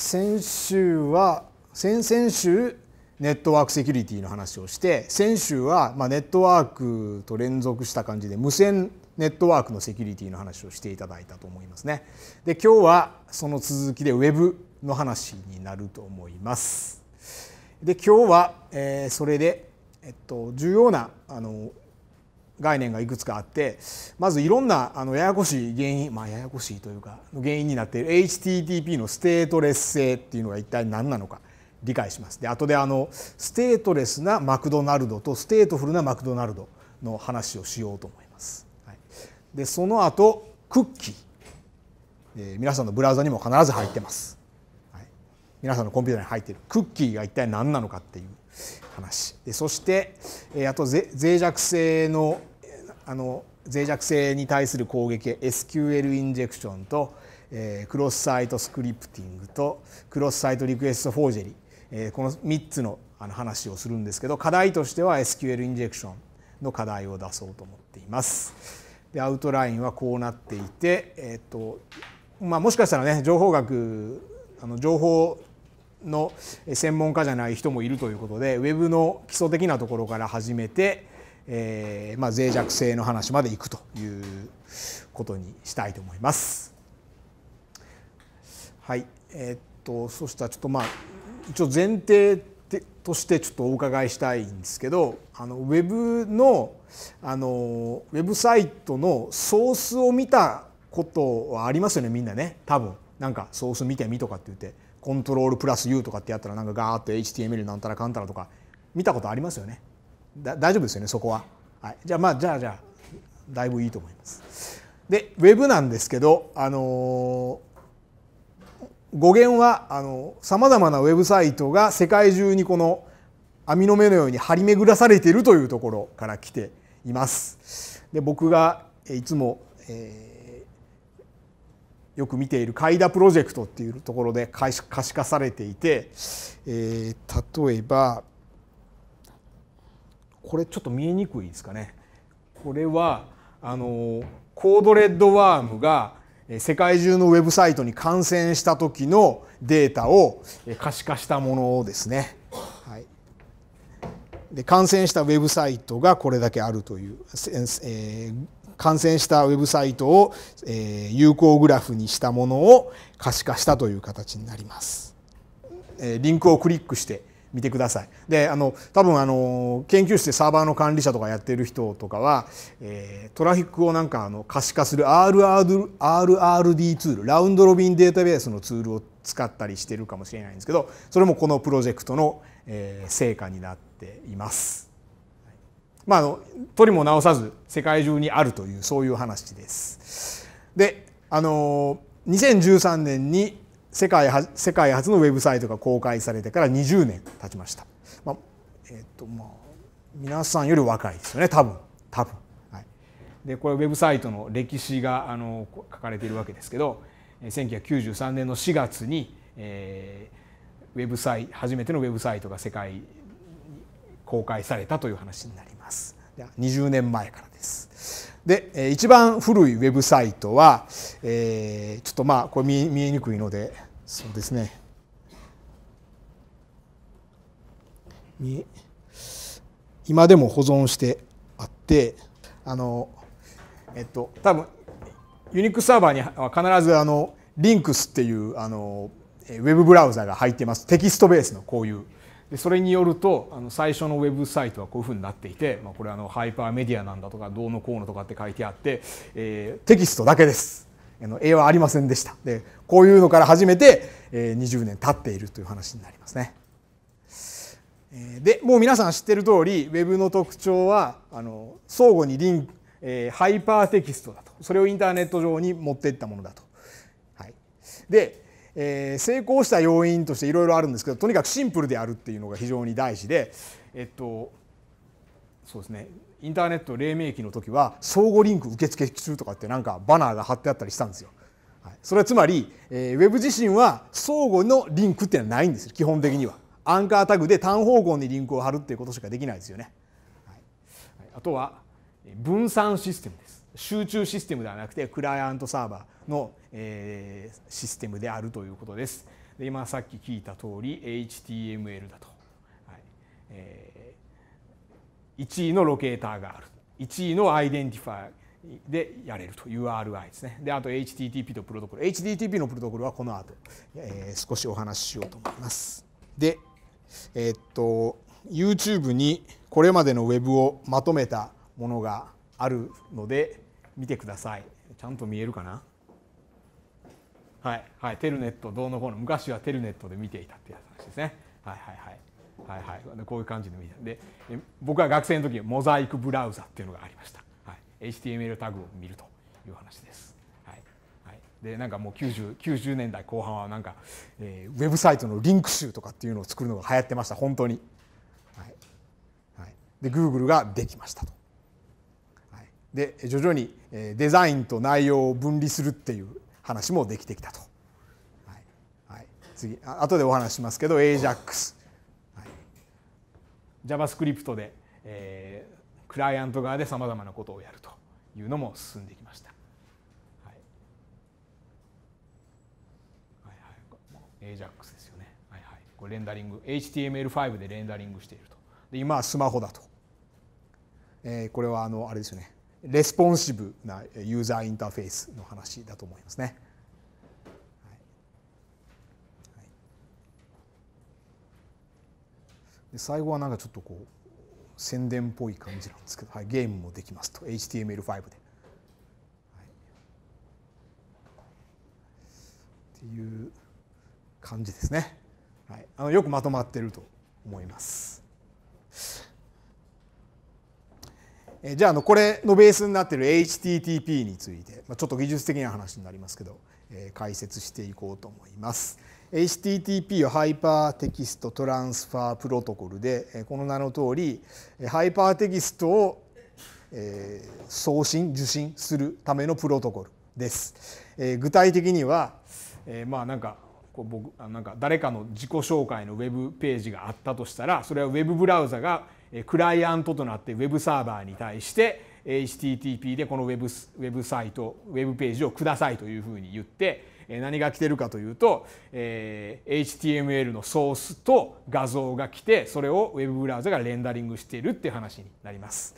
先週は先々週ネットワークセキュリティの話をして先週はまネットワークと連続した感じで無線ネットワークのセキュリティの話をしていただいたと思いますね。で今日はその続きで Web の話になると思います。で今日は、えそれで、えっと、重要なあの概念がいくつかあってまずいろんなあのややこしい原因まあややこしいというか原因になっている HTTP のステートレス性っていうのが一体何なのか理解します。で後であのステートレスなマクドナルドとステートフルなマクドナルドの話をしようと思います。はい、でその後クッキー、えー、皆さんのブラウザにも必ず入ってます。はい、皆さんのコンピューターに入っているクッキーが一体何なのかっていう話でそして、えー、あと脆弱性のあの脆弱性に対する攻撃 SQL インジェクションと、えー、クロスサイトスクリプティングとクロスサイトリクエストフォージェリー、えー、この3つのあの話をするんですけど課題としては SQL インジェクションの課題を出そうと思っています。でアウトラインはこうなっていて、えーとまあ、もしかしたらね情報学あの情報の専門家じゃない人もいるということで web の基礎的なところから始めてえーまあ、脆弱性の話までいくということにしたいと思います。はいえー、っとそしたらちょっとまあ一応前提としてちょっとお伺いしたいんですけどあのウェブのあのウェブサイトのソースを見たことはありますよねみんなね多分なんかソース見てみとかって言ってコントロールプラス U とかってやったらなんかガーッと HTML なんたらかんたらとか見たことありますよね大丈夫ですよねそこは、はい、じゃあまあじゃあじゃあだいぶいいと思います。でウェブなんですけど、あの語源はさまざまなウェブサイトが世界中にこの網の目のように張り巡らされているというところから来ています。で僕がいつも、えー、よく見ている「カイダプロジェクト」っていうところで可視化されていて、えー、例えば。これちょっと見えにくいですかねこれはあのコードレッドワームが世界中のウェブサイトに感染した時のデータを可視化したものですね。はい、で感染したウェブサイトがこれだけあるという、えー、感染したウェブサイトを、えー、有効グラフにしたものを可視化したという形になります。えー、リンクをクリックして見てください。であの多分あの研究室でサーバーの管理者とかやってる人とかは、えー、トラフィックをなんかあの可視化する RRD ツールラウンドロビンデータベースのツールを使ったりしてるかもしれないんですけどそれもこのプロジェクトの、えー、成果になっています。まあ、あの取りも直さず世界中にあるというそういう話です。であの2013年に世界世界初のウェブサイトが公開されてから20年経ちました、まあえっとまあ、皆さんより若いですよね多分多分、はい、でこれウェブサイトの歴史があの書かれているわけですけど1993年の4月に、えー、ウェブサイ初めてのウェブサイトが世界に公開されたという話になります20年前からですで一番古いウェブサイトは、えー、ちょっとまあこれ見えにくいのでそうですね今でも保存してあってあのえっと多分ユニックスサーバーには必ずあのリンクスっていうあのウェブブラウザが入ってますテキストベースのこういうでそれによるとあの最初のウェブサイトはこういうふうになっていて、まあ、これあのハイパーメディアなんだとかどうのこうのとかって書いてあって、えー、テキストだけです。あの絵はありませんでしたでこういうのから始めて、えー、20年経っているという話になりますね。でもう皆さん知ってる通りウェブの特徴はあの相互にリン、えー、ハイパーテキストだとそれをインターネット上に持っていったものだと。はい、でえー、成功した要因としていろいろあるんですけどとにかくシンプルであるっていうのが非常に大事で、えっと、そうですねインターネット黎明期の時は相互リンク受付中とかってなんかバナーが貼ってあったりしたんですよ。はい、それはつまり、えー、ウェブ自身は相互のリンクっていうのはないんです基本的には。アンカータグで単方向にリンクを貼るっていうことしかできないですよね。はい、あとは分散システムです。集中システムではなくてクライアントサーバー。の、えー、システムであるということです。で今さっき聞いた通り HTML だと、はいえー、1位のロケーターがある1位のアイデンティファイでやれると URI ですねであと HTTP とプロトコル HTTP のプロトコルはこの後、えー、少しお話ししようと思いますでえー、っと YouTube にこれまでの Web をまとめたものがあるので見てくださいちゃんと見えるかなはい、はい、テルネットどうのこうの昔はテルネットで見ていたっていう話ですね。はいはいはいはいはい、こういう感じで見たで僕は学生の時モザイクブラウザっていうのがありました、はい、HTML タグを見るという話です、はいはい、でなんかもう 90, 90年代後半はなんか、えー、ウェブサイトのリンク集とかっていうのを作るのが流行ってました本当に、はいはい、で Google ができましたと、はい、で徐々にデザインと内容を分離するっていう話もできてきたと、はいはい、次あ後でお話しますけど AJAX、はい、JavaScript で、えー、クライアント側でさまざまなことをやるというのも進んできました、はいはいはい、AJAX ですよね、はいはい、これレンダリング HTML5 でレンダリングしているとで今はスマホだと、えー、これはあのあれですよねレスポンシブなユーザーインターフェースの話だと思いますね。で最後はなんかちょっとこう宣伝っぽい感じなんですけど、はい、ゲームもできますと HTML5 で、はい。っていう感じですね、はい、あのよくまとまってると思います。じゃあのこれのベースになっている HTTP についてちょっと技術的な話になりますけど解説していこうと思います。HTTP はハイパーテキストトランスファープロトコルでこの名の通りハイパーテキストを送信受信するためのプロトコルです。具体的にはまあなんか僕なんか誰かの自己紹介のウェブページがあったとしたらそれはウェブブラウザがクライアントとなってウェブサーバーに対して HTTP でこのウェブウェブサイトウェブページをくださいというふうに言って何が来てるかというと、えー、HTML のソースと画像が来てそれをウェブブラウザがレンダリングしているっていう話になります。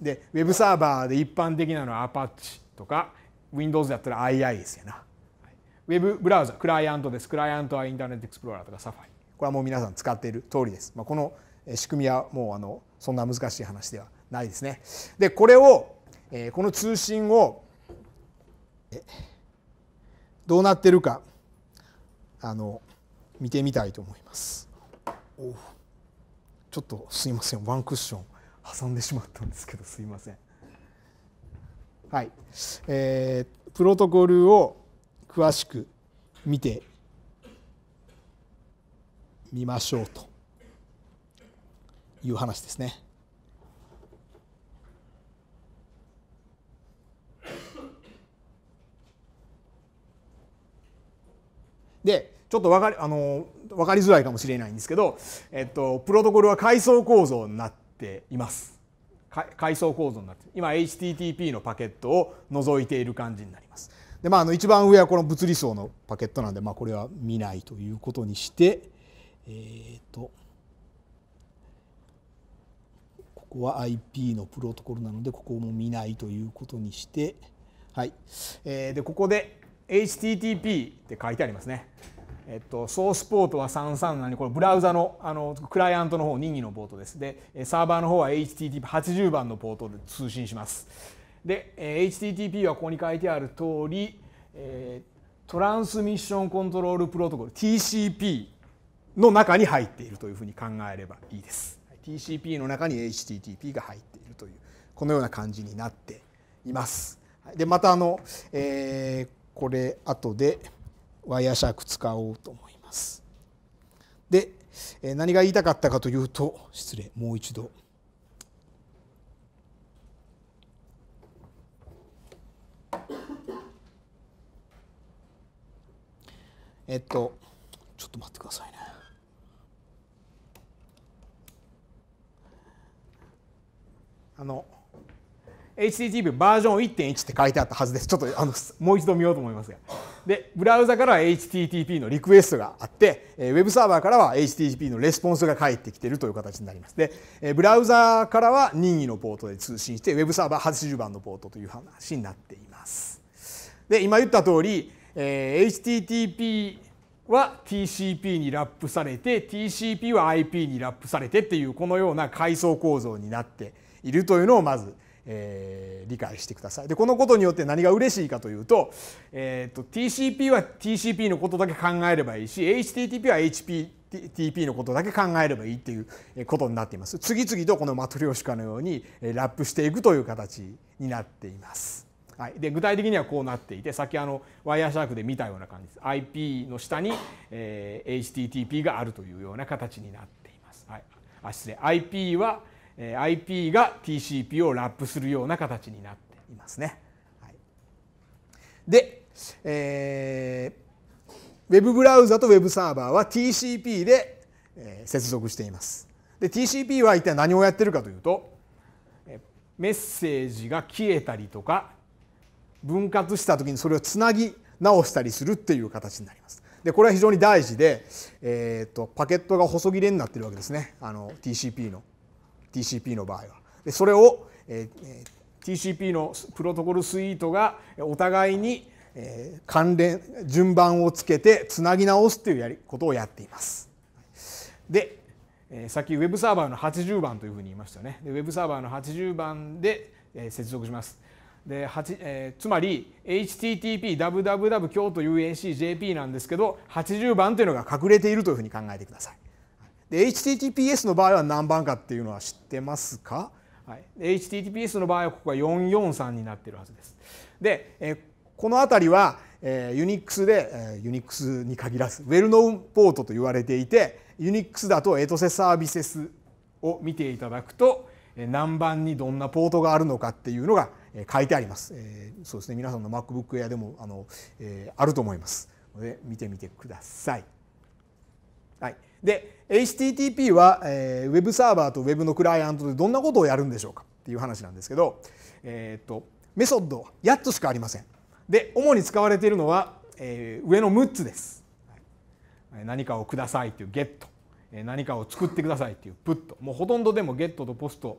でウェブサーバーで一般的なのは Apache とか Windows だったら II ですよな。ウェブブラウザクライアントです。クライアントはインターネットエクスプローラーとかサファリ。これはもう皆さん使っている通りです。まあ、この仕組みはもうあのそんな難しい話ではないですね。でこれを、えこの通信をどうなってるかあの見てみたいと思います。ちょっとすいませんワンクッション挟んでしまったんですけどすいません。はいえー、プロトコルを詳しく見てみましょうと。いう話ですね。でちょっと分かりあの分かりづらいかもしれないんですけど、えっと、プロトコルは階層構造になっています。階層構造になって今 HTTP のパケットを除いている感じになります。でまあ、あの一番上はこの物理層のパケットなんで、まあ、これは見ないということにしてえっ、と。ここは IP のプロトコルなのでここも見ないということにして、はいえー、でここで HTTP って書いてありますね。えっと、ソースポートは337これブラウザのあのクライアントの方任意のポートですでサーバーの方は HTTP80 番のポートで通信しますで HTTP はここに書いてある通り、えー、トランスミッションコントロールプロトコル TCP の中に入っているというふうに考えればいいです TCP の中に HTTP が入っているというこのような感じになっています。でまたあの、えー、これ後でワイヤーシャーク使おうと思います。で何が言いたかったかというと失礼もう一度。えっとちょっと待ってくださいね。あの HTTP バージョン1.1って書いてあったはずですちょっとあのもう一度見ようと思いますがでブラウザからは HTTP のリクエストがあって、えウェブサーバーからは HTTP のレスポンスが返ってきてるという形になりますで、えブラウザからは任意のポートで通信してウェブサーバー80番のポートという話になっていますで今言った通り、えー、HTTP は TCP にラップされて TCP は IP にラップされてっていうこのような階層構造になっているというのをまず、えー、理解してくださいでこのことによって何が嬉しいかというと,、えーと、TCP は TCP のことだけ考えればいいし HTTP は HP TP のことだけ考えればいいっていうことになっています次々とこのマトリョーシカのようにラップしていくという形になっています。はい、で具体的にはこうなっていてさっきあのワイヤーシャークで見たような感じです IP の下に、えー、HTTP があるというような形になっています。はい、あ失礼 IP は IP が TCP をラップするような形になっていますね。はい、で、えー、ウェブブラウザとウェブサーバーは TCP で、え接続しています。で TCP は一体何をやってるかというとメッセージが消えたりとか分割した時にそれをつなぎ直したりするっていう形になります。でこれは非常に大事で、えーと、とパケットが細切れになってるわけですねあの TCP の。TCP の場合は。でそれを、えー、TCP のプロトコルスイートがお互いに、えー、関連順番をつけてつなぎ直すというやりことをやっています。で、えー、さっき Web サーバーの80番というふうに言いましたよね。で Web サーバーの80番で、えー、接続します。でえー、つまり http://www 京都 UNCJP なんですけど80番というのが隠れているというふうに考えてください。で HTTPS の場合は何番かっていうのは知ってますか、はい、HTTPS の場合はここが443になってるはずです。で、えこの辺りは、えニ Unix で、えニ Unix に限らずウェルノンポートと言われていて Unix だとエトセサービセスを見ていただくと何番にどんなポートがあるのかっていうのが書いてあります。えそうですね皆さんの MacBook Air でもあの、えあると思いますので見てみてください。で HTTP は、えー、ウェブサーバーとウェブのクライアントでどんなことをやるんでしょうかっていう話なんですけど、えー、っとメソッドは8つしかありませんで主に使われているのは、えー、上の6つです、何かをくださいっていうゲット何かを作ってくださいっていうプットもうほとんどでもゲットとポスト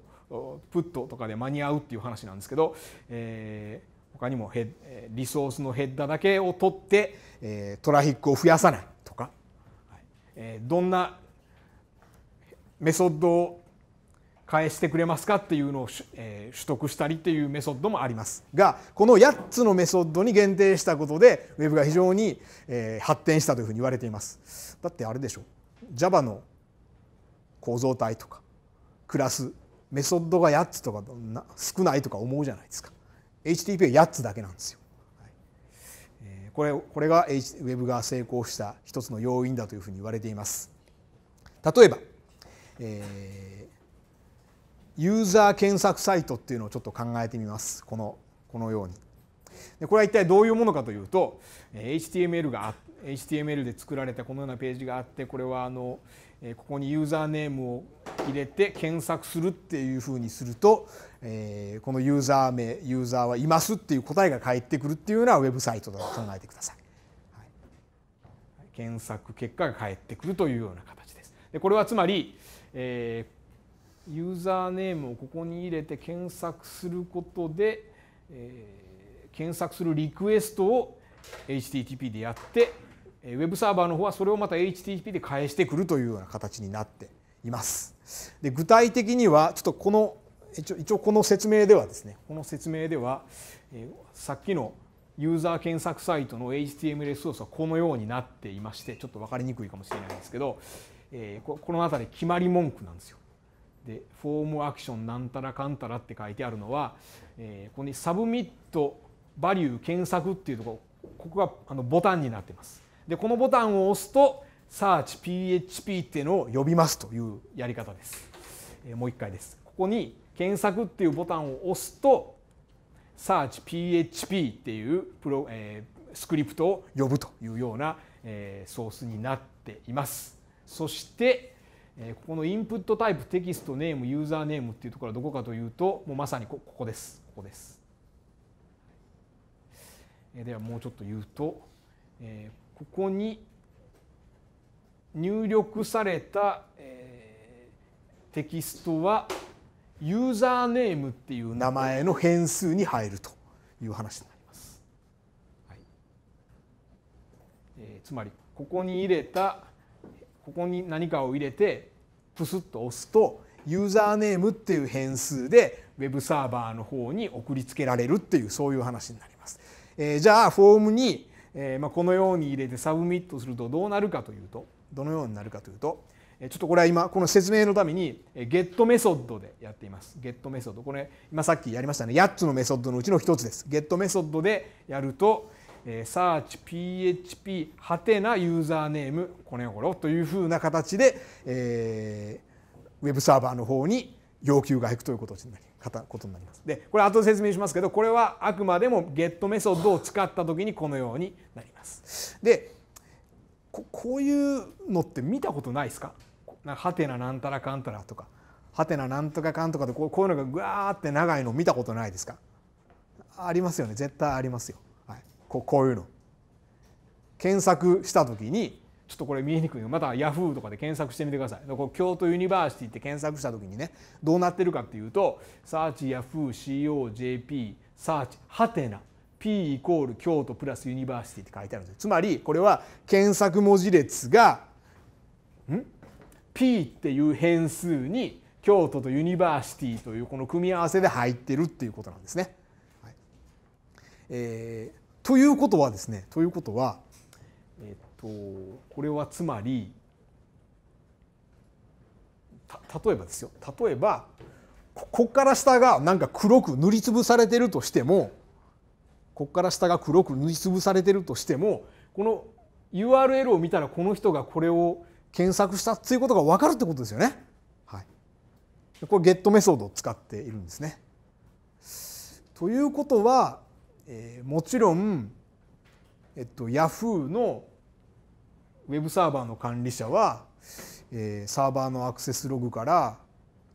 プットとかで間に合うっていう話なんですけど、えー、他にもヘリソースのヘッダーだけを取って、えー、トラフィックを増やさないどんなメソッドを返してくれますかっていうのを取得したりっていうメソッドもありますがこの8つのメソッドに限定したことで Web が非常に発展したというふうに言われていますだってあれでしょ Java の構造体とかクラスメソッドが8つとか少ないとか思うじゃないですか HTTP は8つだけなんですよこれこれが Web が成功した一つの要因だというふうに言われています。例えば、えー、ユーザー検索サイトっていうのをちょっと考えてみますこのこのようにでこれは一体どういうものかというと HTML, が HTML で作られたこのようなページがあってこれはあの、えここにユーザーネームを入れて検索するっていうふうにすると、えこのユーザー名ユーザーはいますっていう答えが返ってくるっていうようなウェブサイトだと考えてください。はい、検索結果が返ってくるというような形です。でこれはつまり、えユーザーネームをここに入れて検索することで、え検索するリクエストを HTTP でやってウェブサーバーの方はそれをまた HTTP で返してくるというような形になっています。で具体的にはちょっとこの一応この説明ではですねこの説明ではさっきのユーザー検索サイトの HTML レソースはこのようになっていましてちょっと分かりにくいかもしれないんですけどこの辺り決まり文句なんですよ。でフォームアクションなんたらかんたらって書いてあるのはここにサブミットバリュー検索っていうとこここがボタンになってます。でこのボタンを押すと searchphp っていうのを呼びますというやり方です、えー、もう一回ですここに検索っていうボタンを押すと searchphp っていうプロ、えー、スクリプトを呼ぶというような、えー、ソースになっていますそしてここのインプットタイプテキストネームユーザーネームっていうところはどこかというともうまさにここですここですではもうちょっと言うとここに入力された、テキストはユーザーネームっていう名前の変数に入るという話になります。はいえー、つまりここに入れたここに何かを入れてプスッと押すとユーザーネームっていう変数で Web サーバーの方に送りつけられるっていうそういう話になります。えー、じゃあフォームにえー、まあ、このように入れてサブミットするとどうなるかというとどのようになるかというとちょっとこれは今この説明のためにゲットメソッドでやっています。ゲットメソッドこれ今さっきやりましたね8つのメソッドのうちの1つです。ゲットメソッドでやるとサーチ PHP はてなユーザーネームこねごろというふうな形で、えー、ウェブサーバーの方に要求がいくということになります。ことになります。でこれ後で説明しますけどこれはあくまでもゲットメソッドを使った時にこのようになります。でこういうのって見たことないですかなんかハなんたらかんたらとかはてななんとかかんとかでこうこういうのがぐわーって長いの見たことないですかありますよね絶対ありますよ、はい、ここういうの。検索した時にちょっとこれ見えにくいのまたヤフーとかで検索してみてくださいこ京都ユニバーシティって検索した時にねどうなってるかっていうとサーチ YahooCOJP サーチハテナ P イコール京都プラスユニバーシティって書いてあるんですつまりこれは検索文字列がん P っていう変数に京都とユニバーシティというこの組み合わせで入ってるっていうことなんですね。はい、えー、ということはですねということはとこれはつまり例えばですよ例えばここから下がなんか黒く塗りつぶされてるとしてもここから下が黒く塗りつぶされてるとしてもこの URL を見たらこの人がこれを検索したということが分かるってことですよね。はい、これゲットメソッドを使っているんですね。ということは、えー、もちろん、えっと、Yahoo のウェブサーバーの管理者は、えー、サーバーのアクセスログから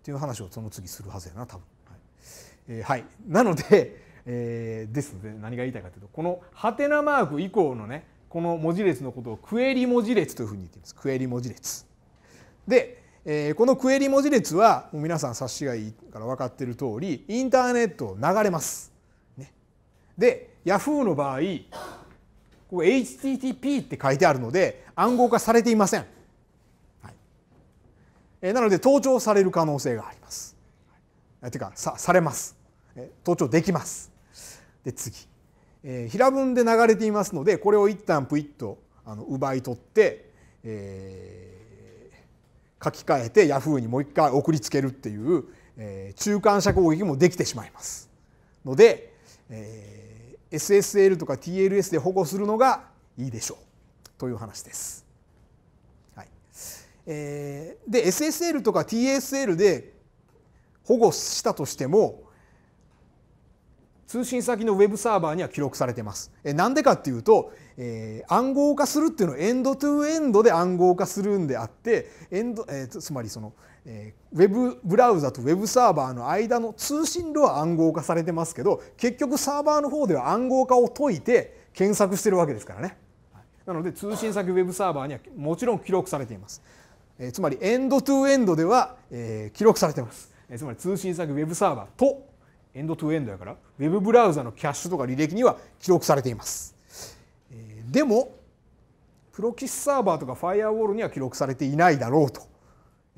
っていう話をその次するはずやな多分。はいえーはい、なので、えー、ですので何が言いたいかというとこのハテナマーク以降のねこの文字列のことをクエリ文字列というふうに言っていますクエリ文字列。で、えー、このクエリ文字列はもう皆さん察しがいいから分かってる通りインターネットを流れます。ね、でヤフーの場合ここ HTTP って書いてあるので暗号化されていません、はいえなので盗聴される可能性がありますていうかさされます盗聴できますで次、えー、平文で流れていますのでこれを一旦プイッとあの奪い取って、えー、書き換えて Yahoo にもう一回送りつけるっていう、えー、中間者攻撃もできてしまいますので、えー SSL とか TLS で保護するのがいいでしょうという話です。はいえー、で SSL とか TSL で保護したとしても通信先のウェブサーバーには記録されてます。なんでかっていうと、えー、暗号化するっていうのはエンドトゥエンドで暗号化するんであってエンド、えー、つまりその、えー、ウェブブラウザとウェブサーバーの間の通信路は暗号化されてますけど結局サーバーの方では暗号化を解いて検索してるわけですからね。なので通信先ウェブサーバーにはもちろん記録されています。えつまりエンドトゥエンドでは、え記録されてます。えつまり通信先ウェブサーバーとエンドトゥエンドやから Web ブラウザのキャッシュとか履歴には記録されています。でもプロキスサーバーとかファイアウォールには記録されていないだろうと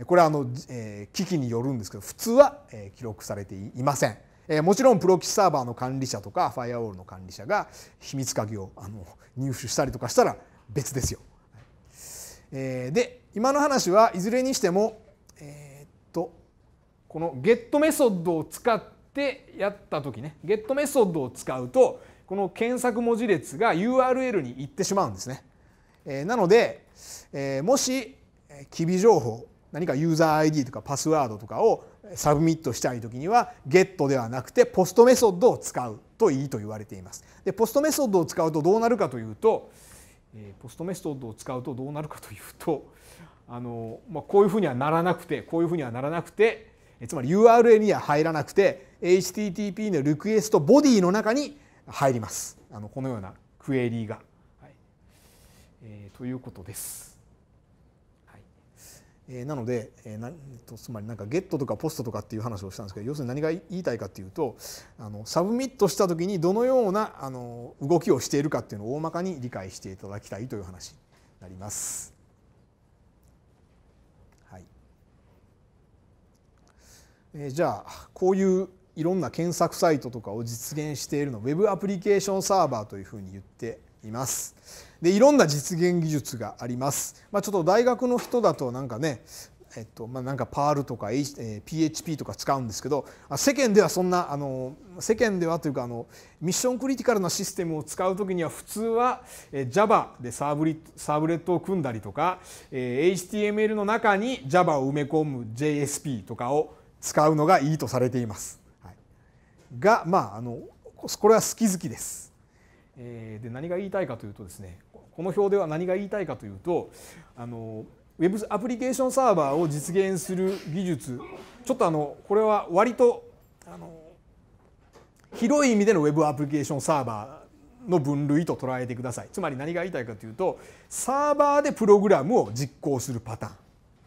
これはあの、えー、機器によるんですけど普通は、えー、記録されていません、えー、もちろんプロキスサーバーの管理者とかファイアウォールの管理者が秘密鍵をあの入手したりとかしたら別ですよ、えー、で今の話はいずれにしてもえー、っとこのゲットメソッドを使っってやった時ね GET メソッドを使うとこの検索文字列が URL に行ってしまうんですね。えー、なので、えー、もし機微情報何かユーザー ID とかパスワードとかをサブミットしたい時には GET ではなくてポストメソッドを使うといいと言われています。でポストメソッドを使うとどうなるかというと、えー、ポストメソッドを使うとどうなるかというとあの、まあ、こういうふうにはならなくてこういうふうにはならなくてつまり URL には入らなくて HTTP のリクエストボディの中に入りますあのこのようなクエリが、はいえー、ということです。はいえー、なので、えー、なつまりなんかゲットとかポストとかっていう話をしたんですけど要するに何が言いたいかっていうとあのサブミットした時にどのようなあの動きをしているかっていうのを大まかに理解していただきたいという話になります。えー、じゃあこういういろんな検索サイトとかを実現しているのを Web アプリケーションサーバーというふうに言っています。でいろんな実現技術があります。まあ、ちょっと大学の人だとなんかねえっとまあ、なんかパールとか、H えー、PHP とか使うんですけど世間ではそんなあの世間ではというかあのミッションクリティカルなシステムを使う時には普通は、えー、Java でサーブリサーブレットを組んだりとか、えー、HTML の中に Java を埋め込む JSP とかを使うのがいいとされています。はい、がまああのこれは好き好きです。えで何が言いたいかというとですねこの表では何が言いたいかというとあの Web アプリケーションサーバーを実現する技術ちょっとあのこれは割とあの広い意味での Web アプリケーションサーバーの分類と捉えてくださいつまり何が言いたいかというとサーバーでプログラムを実行するパターン、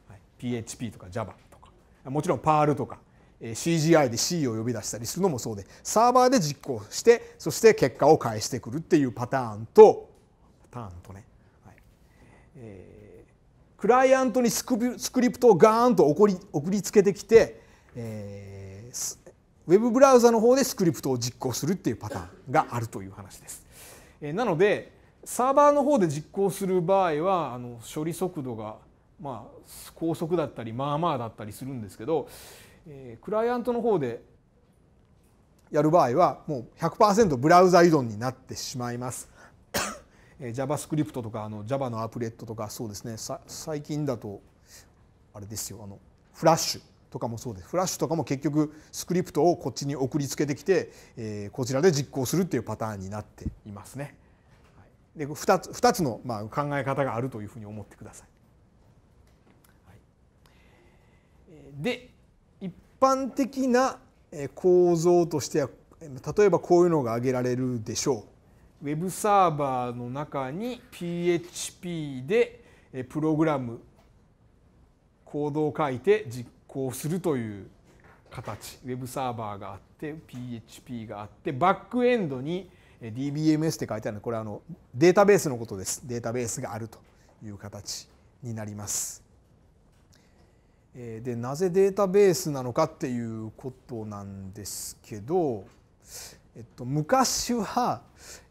はい、PHP とか Java もちろんパールとか CGI で C を呼び出したりするのもそうでサーバーで実行してそして結果を返してくるっていうパターンとパターンとね、はいえー、クライアントにスクスクリプトをガーンと送り送りつけてきて、えー、ウェブブラウザの方でスクリプトを実行するっていうパターンがあるという話です。えー、なのでサーバーの方で実行する場合はあの処理速度がまあ、高速だったりまあまあだったりするんですけど、えクライアントの方でやる場合はもう100%ブラウザ依存になってしまいます。えー、JavaScript とかあの Java のアプレットとかそうですね最近だとあれですよあのフラッシュとかもそうですフラッシュとかも結局スクリプトをこっちに送りつけてきて、えこちらで実行するっていうパターンになっていますね。で 2, つ2つのまあ考え方があるというふうに思ってください。で一般的な構造としては例えばこういうのが挙げられるでしょう。ウェブサーバーの中に PHP でプログラムコードを書いて実行するという形ウェブサーバーがあって PHP があってバックエンドに DBMS って書いてあるのこれはあのデータベースのことですデータベースがあるという形になります。でなぜデータベースなのかっていうことなんですけど、えっと、昔は、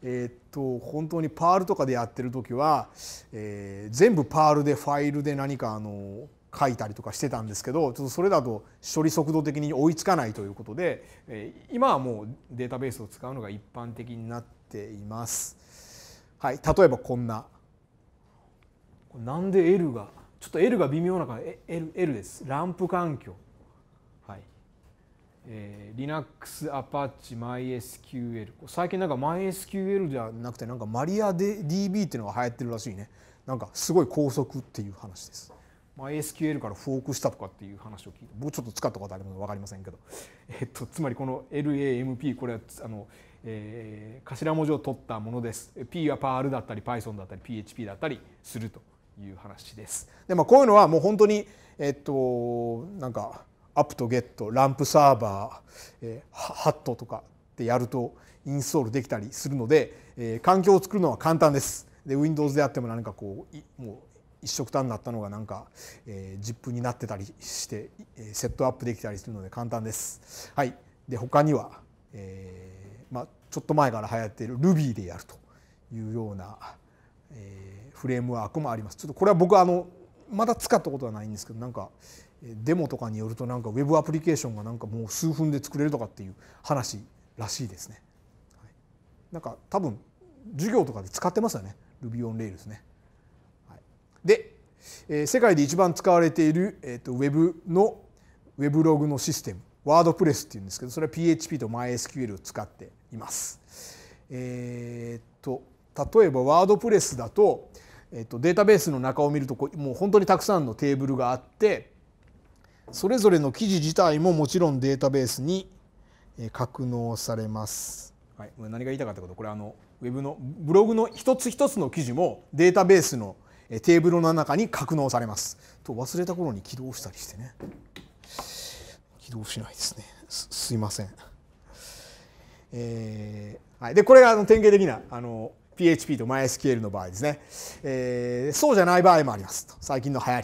えっと、本当にパールとかでやってる時は、えー、全部パールでファイルで何かあの書いたりとかしてたんですけどちょっとそれだと処理速度的に追いつかないということで、えー、今はもうデータベースを使うのが一般的になっています。はい、例えばこんな。なんで L がちょっと L が微妙なから L, L です。ランプ環境。はいえー、Linux、Apache、MySQL。最近なんか MySQL じゃなくてなんか MariaDB っていうのが流行ってるらしいね。なんかすごい高速っていう話です。MySQL からフォークしたとかっていう話を聞いて僕ちょっと使ったことあるので分かりませんけど、えっと、つまりこの LAMP これはあの、えー、頭文字を取ったものです P はパールだったり Python だったり PHP だったりするという話です。でまあ、こういうのはもう本当にえっとなんかアップとゲットランプサーバー、えー、ハットとかってやるとインストールできたりするので、えー、環境を作るのは簡単です。で Windows であっても何かこうもう一色単になったのがなんか、えー、ZIP になってたりして、えセットアップできたりするので簡単です。はい、で他には、えーまあ、ちょっと前から流行っている Ruby でやるというような、えーフレームワークもありますちょっとこれは僕あのまだ使ったことはないんですけどなんかデモとかによるとなんかウェブアプリケーションがなんかもう数分で作れるとかっていう話らしいですね。はい、なんか多分授業とかで使ってますよね Ruby on Rails ね。はい、で、えー、世界で一番使われている、えーと、ウェブのウェブログのシステムワードプレスっていうんですけどそれは PHP と MySQL を使っています。えーと、と例えばワードプレスだと、えっと、データベースの中を見るともう本当にたくさんのテーブルがあってそれぞれの記事自体ももちろんデータベースに格納されます。はい、何が言いたかったことこれあのウェブのブログの一つ一つの記事もデータベースのテーブルの中に格納されます。と忘れた頃に起動したりしてね起動しないですねすいません。えーはい、でこれがあの典型的なあの PHP と MySQL の場合ですね、えー、そうじゃない場合もありますと最近の流行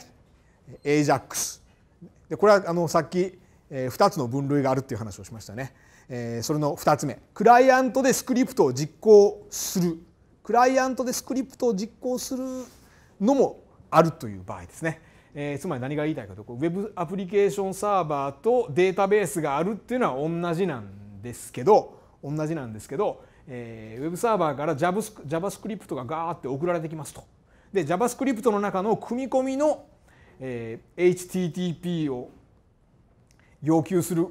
り AJAX でこれはあのさっき、えー、2つの分類があるっていう話をしましたね、えー、それの2つ目クライアントでスクリプトを実行するクライアントでスクリプトを実行するのもあるという場合ですね、えー、つまり何が言いたいかというとウェブアプリケーションサーバーとデータベースがあるっていうのは同じなんですけど同じなんですけどえー、ウェブサーバーから JavaScript がガーって送られてきますと。で JavaScript の中の組み込みの、えー、HTTP を要求する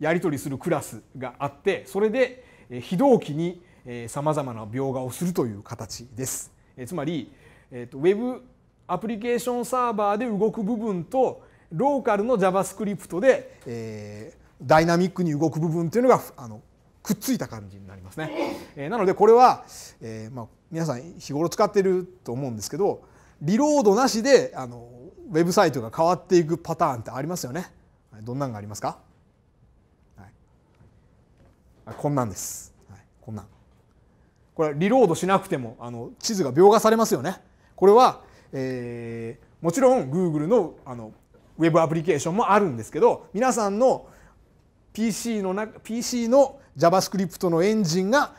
やり取りするクラスがあってそれで非同期にさまざまな描画をするという形です。えー、つまり、えーと、ウェブアプリケーションサーバーで動く部分とローカルの JavaScript で、えー、ダイナミックに動く部分っていうのがあのくっついた感じになりますね。えー、なのでこれは、えーまあ、皆さん日頃使ってると思うんですけどリロードなしであのウェブサイトが変わっていくパターンってありますよね。どんなんがありますか、はい、こんなんです。はい、こんなんこれリロードしなくてもあの地図が描画されますよね。これは、えー、もちろん Google のあのウェブアプリケーションもあるんですけど皆さんの PC の PC の JavaScript のエンジンが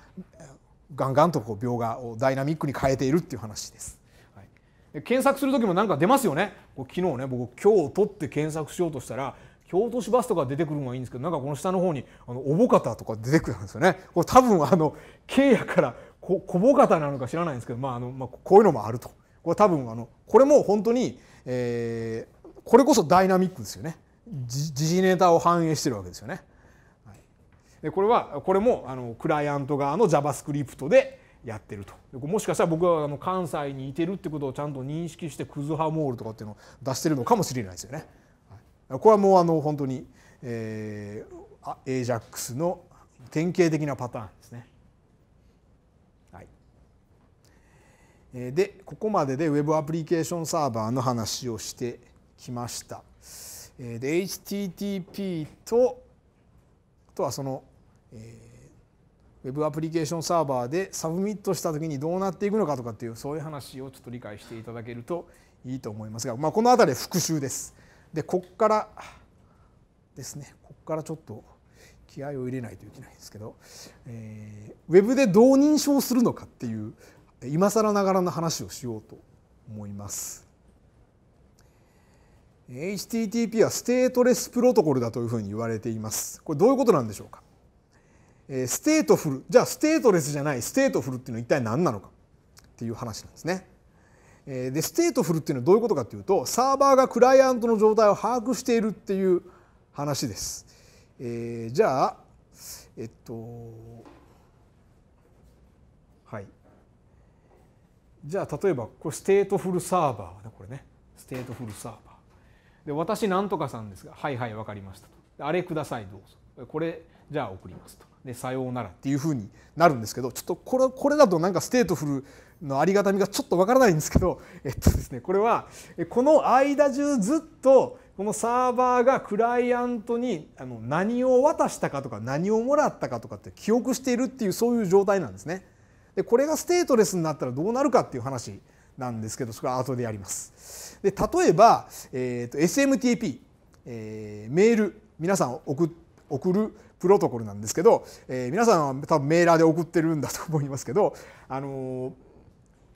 ガンガンとこう描画をダイナミックに変えているっていう話です。はい、検索する時もなんか出ますよね。こう昨日ね僕京都って検索しようとしたら京都市バスとか出てくるのがいいんですけどなんかこの下の方にあのおぼかたとか出てくるんですよね。これ多分あの軽やからこ小ぼかたなのか知らないんですけど、まああのまあ、こういうのもあると。これ多分あのこれも本当に、えー、これこそダイナミックですよね。時事ネタを反映してるわけですよね。でこれはこれもあのクライアント側の JavaScript でやってるともしかしたら僕はあの関西にいてるってことをちゃんと認識してクズハモールとかっていうのを出してるのかもしれないですよね。これはもうあの本当に、えー、AJAX の典型的なパターンですね。はい、でここまでで Web アプリケーションサーバーの話をしてきました。で HTTP とあとはそのえウェブアプリケーションサーバーでサブミットした時にどうなっていくのかとかっていうそういう話をちょっと理解していただけるといいと思いますが、まあ、この辺り復習です。でこっからですねこっからちょっと気合を入れないといけないんですけど、えー、ウェブでどう認証するのかっていう今更ながらの話をしようと思います。HTTP はステートレスプロトコルだというふうに言われています。これどういうことなんでしょうかえステートフルじゃあステートレスじゃないステートフルっていうのは一体何なのかっていう話なんですね。でステートフルっていうのはどういうことかっていうとサーバーがクライアントの状態を把握しているっていう話です。えー、じゃあえっとはいじゃあ例えばこれステートフルサーバーねこれねステートフルサーバーで私なんとかさんですが「はいはい分かりました」と「あれくださいどうぞ」これじゃあ送りますとでさようならっていうふうになるんですけどちょっとこれこれだとなんかステートフルのありがたみがちょっとわからないんですけど、えっとですね、これはこの間中ずっとこのサーバーがクライアントにあの何を渡したかとか何をもらったかとかって記憶しているっていうそういう状態なんですね。でこれがステートレスになったらどうなるかっていう話なんですけどそれは後でやります。で例えば、えーと、SMTP、えー、メール皆さん送送るプロトコルなんですけど、えー、皆さんは多分メーラーで送ってるんだと思いますけど、あの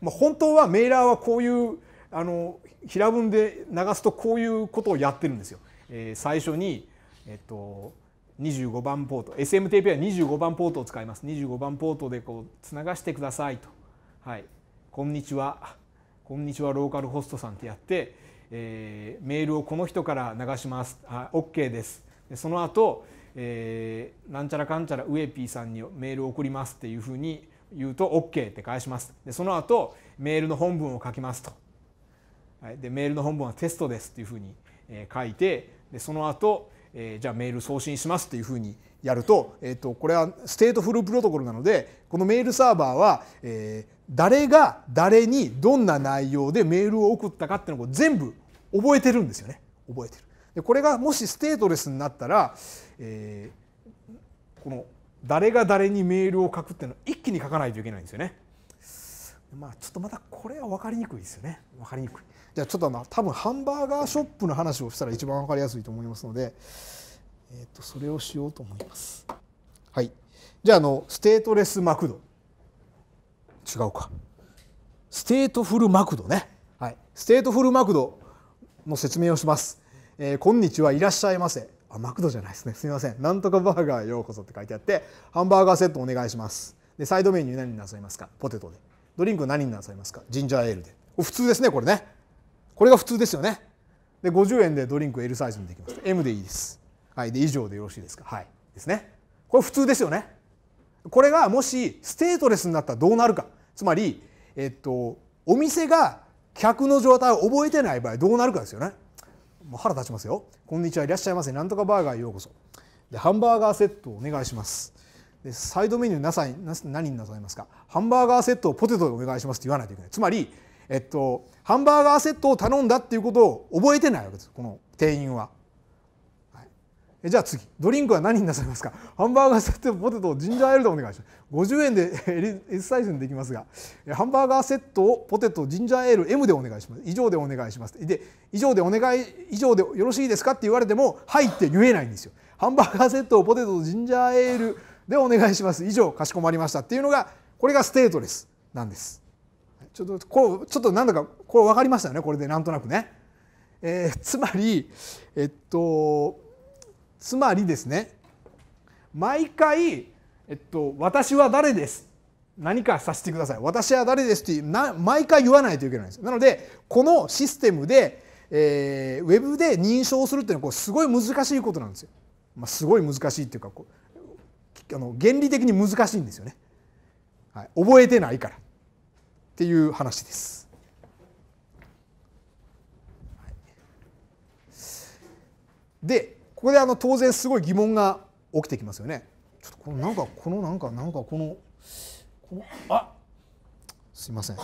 まあ、本当はメーラーはこういうあの平文で流すとこういうことをやってるんですよ。えー、最初に、えっと、25番ポート SMTP は25番ポートを使います25番ポートでこうつながしてくださいと「はい、こんにちはこんにちはローカルホストさん」ってやって、えー、メールをこの人から流します OK ですでその後、えー、なんちゃらかんちゃらウエピーさんにメールを送りますっていうふうに言うと OK って返しますでその後メールの本文を書きますと、はい、でメールの本文はテストですっていうふうに、え書いてでその後、えー、じゃあメール送信しますっていうふうにやると,、えーと、とこれはステートフルプロトコルなのでこのメールサーバーは、えー、誰が誰にどんな内容でメールを送ったかっていうのを全部覚えてるんですよね覚えてる。でこれがもしステートレスになったら、えー、この誰が誰にメールを書くっていうのを一気に書かないといけないんですよね。まあ、ちょっとまたこれは分かりにくいですよね分かりにくいじゃあちょっとま多分ハンバーガーショップの話をしたら一番分かりやすいと思いますので、えー、とそれをしようと思いますはいじゃああのステートレスマクド違うかステートフルマクドねはいステートフルマクドの説明をしますえー、こんにちはいらっしゃいませ」あマクドじゃないですねすみません「なんとかバーガーようこそ」って書いてあってハンバーガーセットお願いしますでサイドメニュー何になさいますかポテトでドリンク何になさいますかジンジャーエールで普通ですねこれねこれが普通ですよねで50円でドリンク L サイズにできます M でいいですはいで以上でよろしいですかはいですねこれ普通ですよねこれがもしステートレスになったらどうなるかつまりえっとお店が客の状態を覚えてない場合どうなるかですよねもう腹立ちますよこんにちはいらっしゃいませなんとかバーガーへようこそでハンバーガーセットをお願いしますでサイドメニューなさいな何になさいますかハンバーガーセットをポテトでお願いしますって言わないといけないつまり、えっと、ハンバーガーセットを頼んだっていうことを覚えてないわけですこの店員はえじゃあ次ドリンクは何になさいますかハンバーガーセットポテトジンジャーエールでお願いします50円で S サイズにできますがハンバーガーセットをポテトジンジャーエール M でお願いします以上でお願いしますで以上でお願い以上でよろしいですかって言われても「はい」って言えないんですよハンバーガーセットをポテトジンジャーエールでお願いします以上かしこまりましたっていうのがこれがステートレスなんですちょっとこうちょっとなんだかこれ分かりましたよねこれでなんとなくねえー、つまりえっとつまりですね毎回、えっと「私は誰です」何かさせてください「私は誰です」っていうな毎回言わないといけないんですなのでこのシステムで、えー、ウェブで認証するっていうのはこうすごい難しいことなんですよ、まあ、すごい難しいっていうかこうあの原理的に難しいんですよね、はい、覚えてないからっていう話です。でここであの当然すごい疑問が起きてきますよね。ちょっとこのなんかこのなんかなんかこのこのあすいません。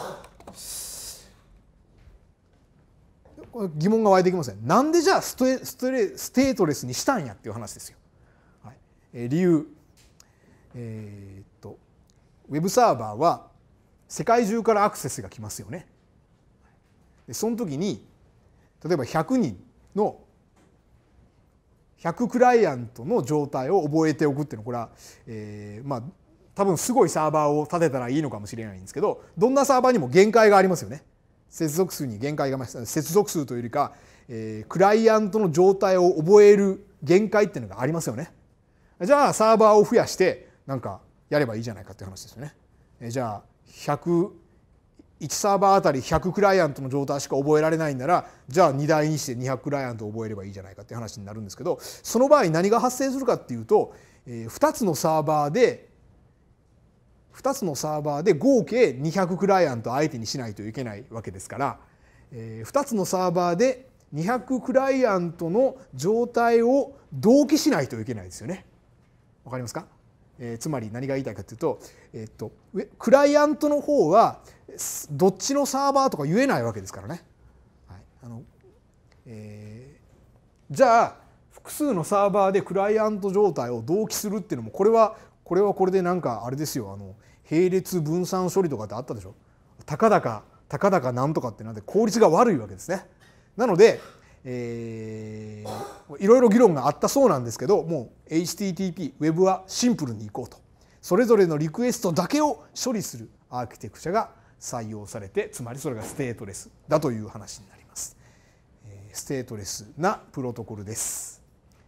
疑問が湧いてきません、ね。なんでじゃあステスステートレスにしたんやっていう話ですよ。はい、え理由、えー、っとウェブサーバーは世界中からアクセスが来ますよね。でその時に例えば100人の100クライアントの状態を覚えておくっていうのはこれは、えー、まあ多分すごいサーバーを立てたらいいのかもしれないんですけどどんなサーバーにも限界がありますよね。接続数に限界が接続数というよりか、えー、クライアントの状態を覚える限界っていうのがありますよね。じゃあサーバーを増やしてなんかやればいいじゃないかっていう話ですよね。えー、じゃあ100 1サーバーあたり100クライアントの状態しか覚えられないんならじゃあ2台にして200クライアントを覚えればいいじゃないかっていう話になるんですけどその場合何が発生するかっていうと2つのサーバーで2つのサーバーで合計200クライアント相手にしないといけないわけですから2つのサーバーで200クライアントの状態を同期しないといけないですよね。わかりますかえー、つまり何が言いたいかというと,、えー、っとクライアントの方はどっちのサーバーとか言えないわけですからね。はいあのえー、じゃあ複数のサーバーでクライアント状態を同期するっていうのもこれはこれはこれでなんかあれですよあの並列分散処理とかってあったでしょたかだかたかだかなんとかってなんで効率が悪いわけですね。なのでえー、いろいろ議論があったそうなんですけどもう HTTP ウェブはシンプルにいこうとそれぞれのリクエストだけを処理するアーキテクチャが採用されてつまりそれがステートレスだという話になります、えー、ステートレスなプロトコルです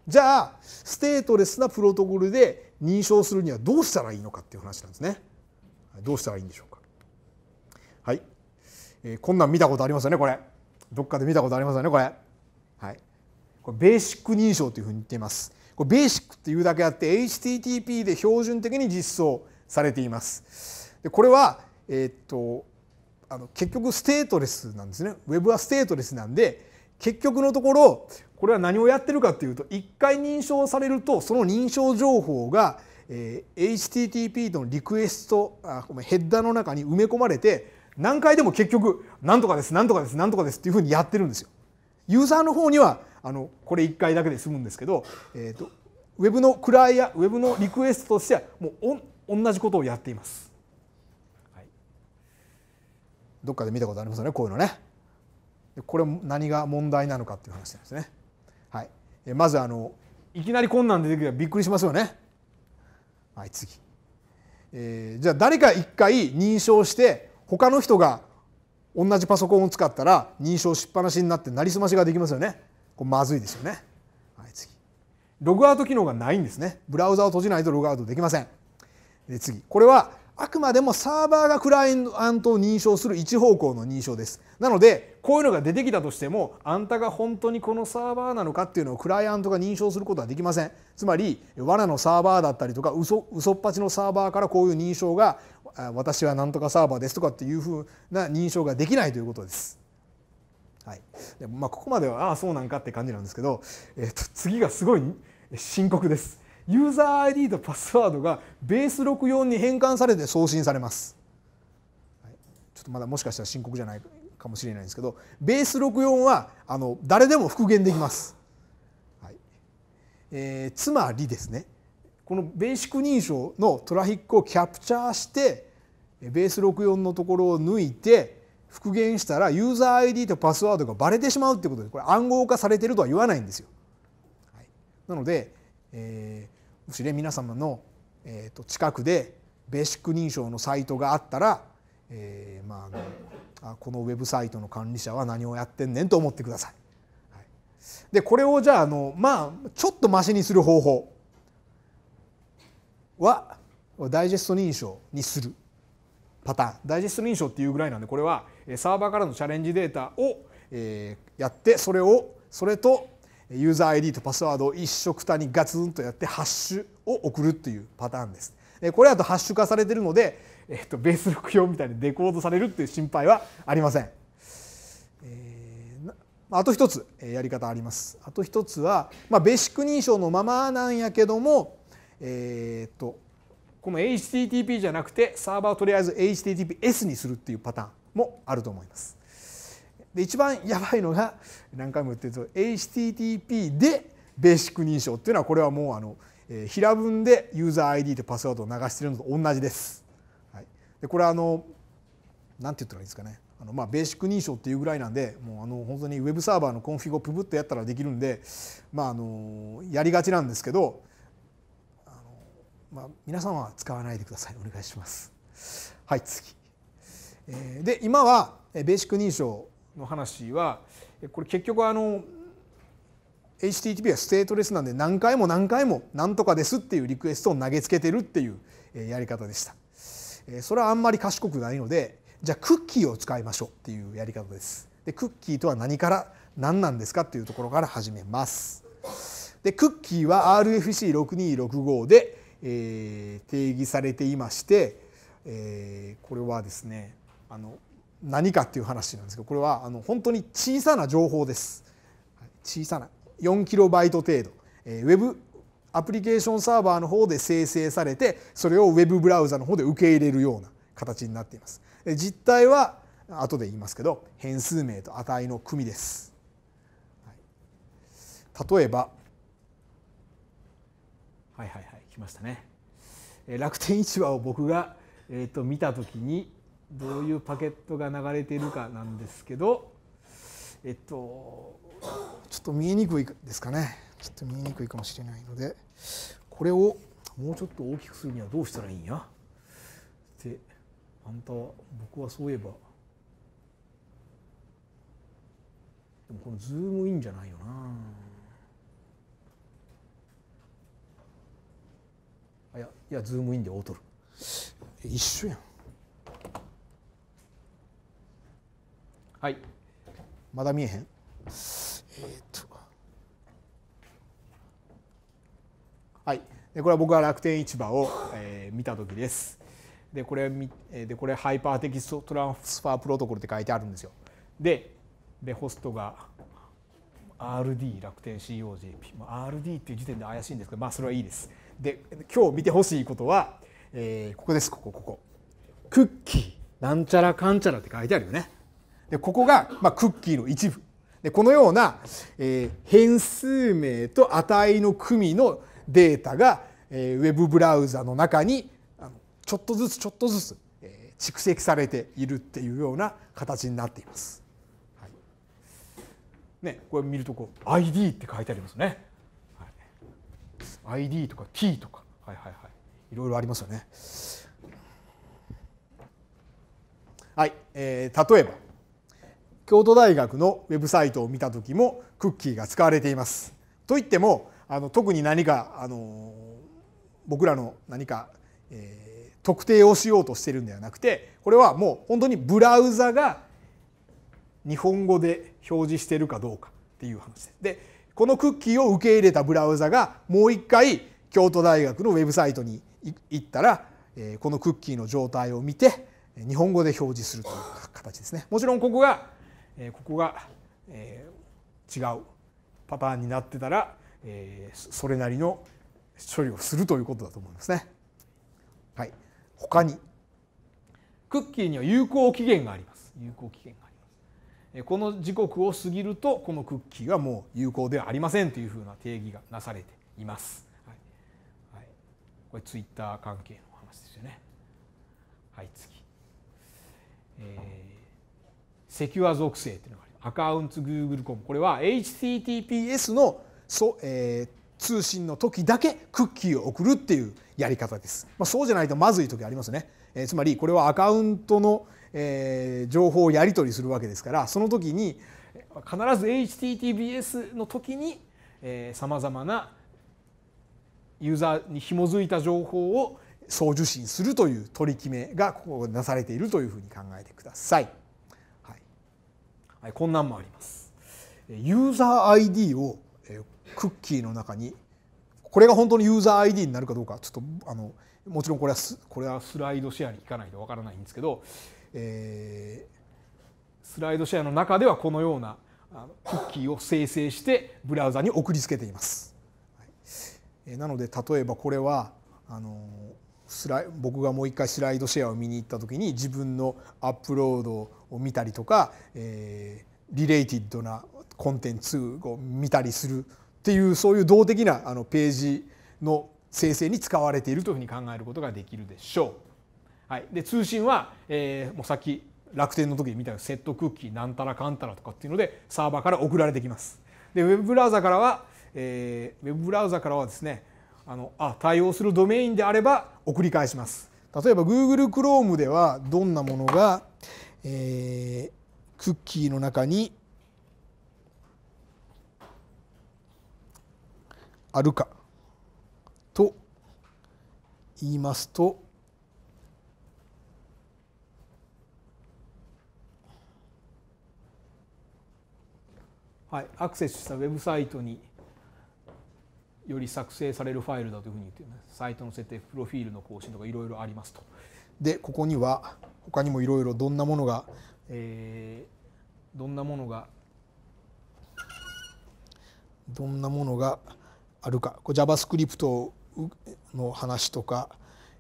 じゃあステートレスなプロトコルで認証するにはどうしたらいいのかっていう話なんですねどうしたらいいんでしょうかはい、えー、こんなん見たことありますよねこれどっかで見たことありますよねこれはい、これベーシック認証というふうに言っています。これベーシックっていうだけあって HTTP で標準的に実装されています。でこれは、えー、っとあの結局ステートレスなんですね。Web はステートレスなんで結局のところこれは何をやってるかっていうと一回認証されるとその認証情報が、えー、HTTP のリクエストあヘッダーの中に埋め込まれて何回でも結局何とかです何とかです何とかですっていうふうにやってるんですよ。ユーザーの方にはあのこれ1回だけで済むんですけど、えーと、ウェブのクライアウェブのリクエストとしてはもうお同じことをやっています、はい、どっかで見たことありますよねこういうのねこれ何が問題なのかっていう話なんですね、はい、えまずあのいきなり困難出てきたらびっくりしますよねはい次、えー、じゃあ誰か一回認証して他の人が同じパソコンを使ったら認証しっぱなしになってなりすましができますよねこれまずいですよね、はい、次ログアウト機能がないんですねブラウザを閉じないとログアウトできませんで次これはあくまでもサーバーがクライアントを認証する一方向の認証ですなのでこういうのが出てきたとしてもあんたが本当にこのサーバーなのかっていうのをクライアントが認証することはできませんつまり罠のサーバーだったりとか嘘嘘っぱちのサーバーからこういう認証が私は何とかサーバーですとかっていうふうな認証ができないということです。はい、でまあここまではああそうなんかって感じなんですけど、えー、と次がすごい深刻です。ユーザー ID とパスワードがベース64に変換されて送信されます。はい、ちょっとまだもしかしたら深刻じゃないかもしれないんですけどベース64はあの誰でも復元できます。はいえー、つまりですねこのベーシック認証のトラフィックをキャプチャーしてベース64のところを抜いて復元したらユーザー ID とパスワードがバレてしまうってことでこれ暗号化されてるとは言わないんですよ。はい、なので、えー、もしね皆様の、えーと、近くでベーシック認証のサイトがあったら、えー、まああこのウェブサイトの管理者は何をやってんねんと思ってください。はい、でこれをじゃああのまあちょっとましにする方法はダイジェスト認証にする。パターンダイジェスト認証っていうぐらいなんでこれはサーバーからのチャレンジデータをやってそれをそれとユーザー ID とパスワードを一緒くたにガツンとやってハッシュを送るっていうパターンです。これだとハッシュ化されてるので、えっと、ベース録表みたいにデコードされるっていう心配はありません。えあと一つやり方あります。あと一つは、まあ、ベーシック認証のままなんやけども、えー、っとこの HTTP じゃなくてサーバーをとりあえず HTTPS にするっていうパターンもあると思います。で一番やばいのが何回も言ってると HTTP でベーシック認証っていうのはこれはもうあの、え平文でユーザー ID とパスワードを流してるのと同じです。はい、でこれはあの何て言ったらいいですかねあのまあベーシック認証っていうぐらいなんでもうあの本当にウェブサーバーのコンフィグをプブッとやったらできるんでまああのやりがちなんですけどまあ、皆さんは使わないでくださいお願いしますはい次で今はベーシック認証の話はこれ結局あの HTTP はステートレスなんで何回も何回も何とかですっていうリクエストを投げつけてるっていうやり方でしたそれはあんまり賢くないのでじゃあクッキーを使いましょうっていうやり方ですでクッキーとは何から何なんですかっていうところから始めますでクッキーは RFC6265 でえー、定義されていまして、えー、これはですねあの何かっていう話なんですけどこれはあの本当に小さな情報です。小さな4キロバイト程度、えー、ウェブアプリケーションサーバーの方で生成されてそれをウェブブラウザの方で受け入れるような形になっています。実態は後で言いますけど変数名と値の組です。例えばはいはいはいきましたね。楽天市場を僕が、えーと、見た時にどういうパケットが流れているかなんですけどえっとちょっと見えにくいですかねちょっと見えにくいかもしれないのでこれをもうちょっと大きくするにはどうしたらいいんやってあんた僕はそういえばでもこのズームいいんじゃないよな。いやいやズームインで劣る一緒やんはいまだ見えへんえー、っとはいでこれは僕は楽天市場を、えー、見た時ですでこれでこれハイパーテキストトランスファープロトコルって書いてあるんですよででホストが RD 楽天 COJP、まあ、RD っていう時点で怪しいんですけどまあそれはいいですで今日見てほしいことは、えー、ここですここここクッキーなんちゃらかんちゃらって書いてあるよねでここが、まあ、クッキーの一部でこのような、えー、変数名と値の組のデータが、えー、ウェブブラウザの中にちょっとずつちょっとずつ、えー、蓄積されているっていうような形になっています。はい、ねこれ見るとこう ID って書いてありますね。ID とか T とか、はいはいはい、いろいろありますよね。はい、えー、例えば京都大学のウェブサイトを見た時もクッキーが使われています。といってもあの特に何かあの僕らの何か、えー、特定をしようとしてるんではなくてこれはもう本当にブラウザが日本語で表示してるかどうかっていう話です。でこのクッキーを受け入れたブラウザがもう一回京都大学のウェブサイトに行ったらこのクッキーの状態を見て日本語で表示するという形ですねもちろんここがここが違うパターンになってたらそれなりの処理をするということだと思いますね。はい、他にクッキーには有効期限があります。有効期限がこの時刻を過ぎるとこのクッキーはもう有効ではありませんというふうな定義がなされています。はいはい、これツイッター関係の話ですよね。はい次、えー、セキュア属性というのがあります。アカウント Google コムこれは HTTPS のそ、えー、通信の時だけクッキーを送るっていうやり方です。まあ、そうじゃないとまずい時ありますね。えー、つまりこれはアカウントのえー、情報をやり取りするわけですからその時に必ず HTTPS の時にさまざまなユーザーに紐づいた情報を送受信するという取り決めがここなされているというふうに考えてください。はい、はい、こんなんもあります。ユーザー ID をクッキーの中にこれが本当にユーザー ID になるかどうかちょっとあのもちろんこれはこれはスライドシェアに行かないとわからないんですけどえー、スライドシェアの中ではこのようなクッキーを生成してブラウザに送りつけています。なので例えばこれはあのスライ僕がもう一回スライドシェアを見に行った時に自分のアップロードを見たりとか、えー、リレイティッドなコンテンツを見たりするっていうそういう動的なあのページの生成に使われているというふうに考えることができるでしょう。はい、で通信は、えー、もうさっき楽天の時に見たセットクッキーなんたらかんたらとかっていうのでサーバーから送られてきます。でウェブブラウザからは、えー、ウェブブラウザからはですねあのあ対応するドメインであれば送り返します。例えば Google Chrome ではどんなものが、えー、クッキーの中にあるかと言いますとはい、アクセスしたウェブサイトにより作成されるファイルだというふうに言っています。サイトの設定、プロフィールの更新とかいろいろありますと。で、ここには他にもいろいろどんなものが、えー、どんなものがどんなものがあるか。JavaScript の話とか、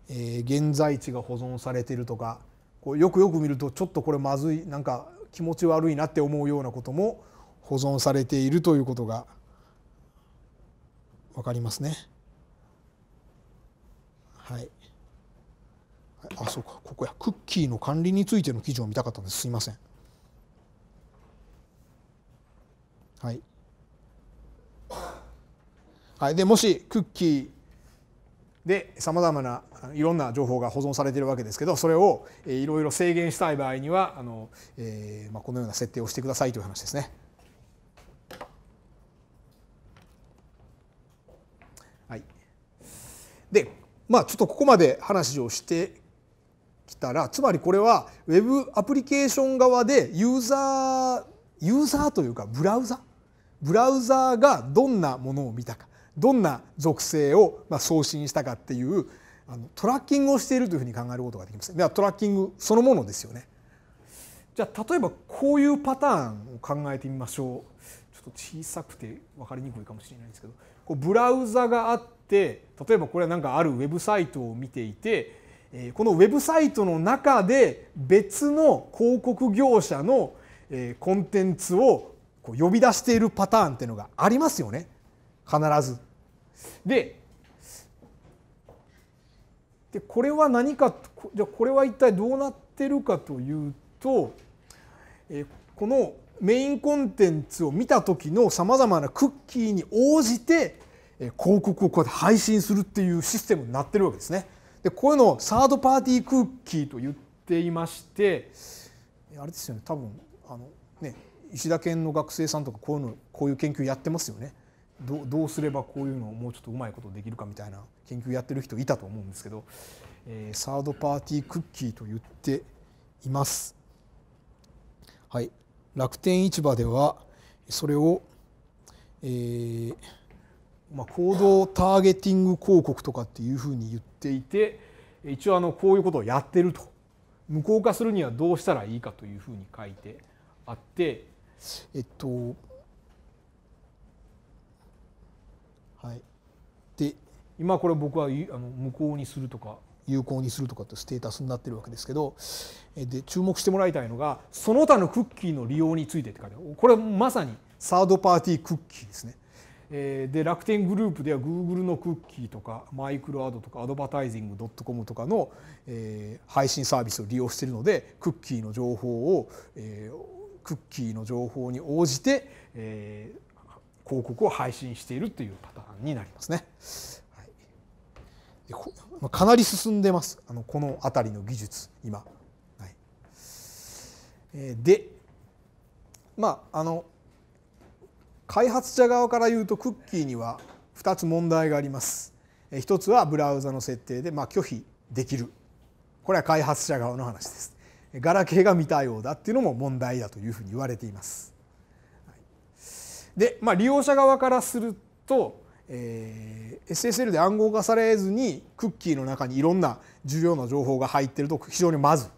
えー、現在地が保存されてるとかこうよくよく見るとちょっとこれまずいなんか気持ち悪いなって思うようなことも保存されているということが分かりますね。はい、あそうかここやクッキーの管理についての記事を見たかったんですすいません。はい、はい、でもしクッキーでさまざまないろんな情報が保存されているわけですけどそれをいろいろ制限したい場合にはあの、えーまあ、このような設定をしてくださいという話ですね。まあちょっとここまで話をしてきたらつまりこれはウェブアプリケーション側でユーザーユーザーというかブラウザブラウザーがどんなものを見たかどんな属性を送信したかっていうあのトラッキングをしているというふうに考えることができます。ではトラッキングそのものですよね。じゃあ例えばこういうパターンを考えてみましょう。ちょっと小さくて分かりにくいかもしれないんですけど、こうブラウザがあっって例えばこれはなんかあるウェブサイトを見ていてこのウェブサイトの中で別の広告業者のコンテンツを呼び出しているパターンっていうのがありますよね必ず。ででこれは何かじゃこれは一体どうなってるかというとこのメインコンテンツを見た時のさまざまなクッキーに応じて広告をこうやって配信するっていうシステムになってるわけですね。でこういうのをサードパーティークッキーと言っていましてあれですよね多分あのね石田県の学生さんとかこういうのこういう研究やってますよねどどうすればこういうのをもうちょっとうまいことできるかみたいな研究やってる人いたと思うんですけど、えー、サードパーティークッキーと言っています。はい、楽天市場ではそれを、えーまあ、行動ターゲティング広告とかっていうふうに言っていて一応あのこういうことをやってると無効化するにはどうしたらいいかというふうに書いてあってえっとはいで今これ僕はあの無効にするとか有効にするとかってステータスになってるわけですけどで注目してもらいたいのがその他のクッキーの利用についてって書いてあるこれまさにサードパーティークッキーですね。えー、で楽天グループでは Google のクッキーとかマイクロアドとかアドバタイジング .com とかの、えー、配信サービスを利用しているのでクッキーの情報を、えー、クッキーの情報に応じて、えー、広告を配信しているというパターンになりますね。はい、かなり進んでますあのこの辺りの技術今。はい、でまああの開発者側から言うとクッキーには2つ問題があります。1つはブラウザの設定でまあ拒否できるこれは開発者側の話です。ガラケーが未対応だっていうのも問題だというふうに言われています。で、まあ、利用者側からすると、えー、SSL で暗号化されずにクッキーの中にいろんな重要な情報が入ってると非常にまず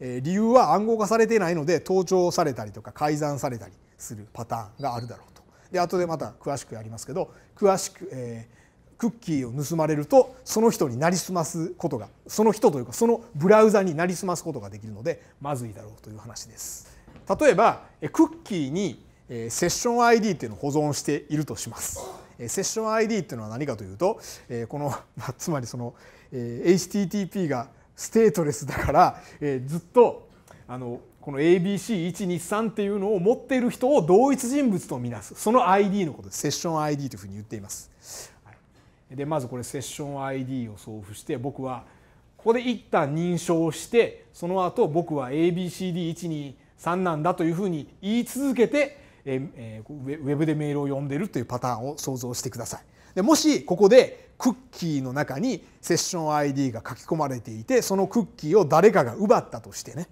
えー、理由は暗号化されていないので盗聴されたりとか改ざんされたりするパターンがあるだろうと。で後でまた詳しくやりますけど詳しく、えー、クッキーを盗まれるとその人になりすますことがその人というかそのブラウザになりすますことができるのでまずいだろうという話です。例えばクッキーにセッション ID っていうのを保存しているとします。セッション ID っていうのは何かというとこのつまりその HTTP がステートレスだからずっとあのこの ABC123 っていうのを持っている人を同一人物とみなすその ID のことですセッション ID というふうに言っています。でまずこれセッション ID を送付して僕はここで一旦認証してその後僕は ABCD123 なんだというふうに言い続けてえウェブでメールを読んでるというパターンを想像してください。でもしここでクッキーの中にセッション ID が書き込まれていてそのクッキーを誰かが奪ったとしてね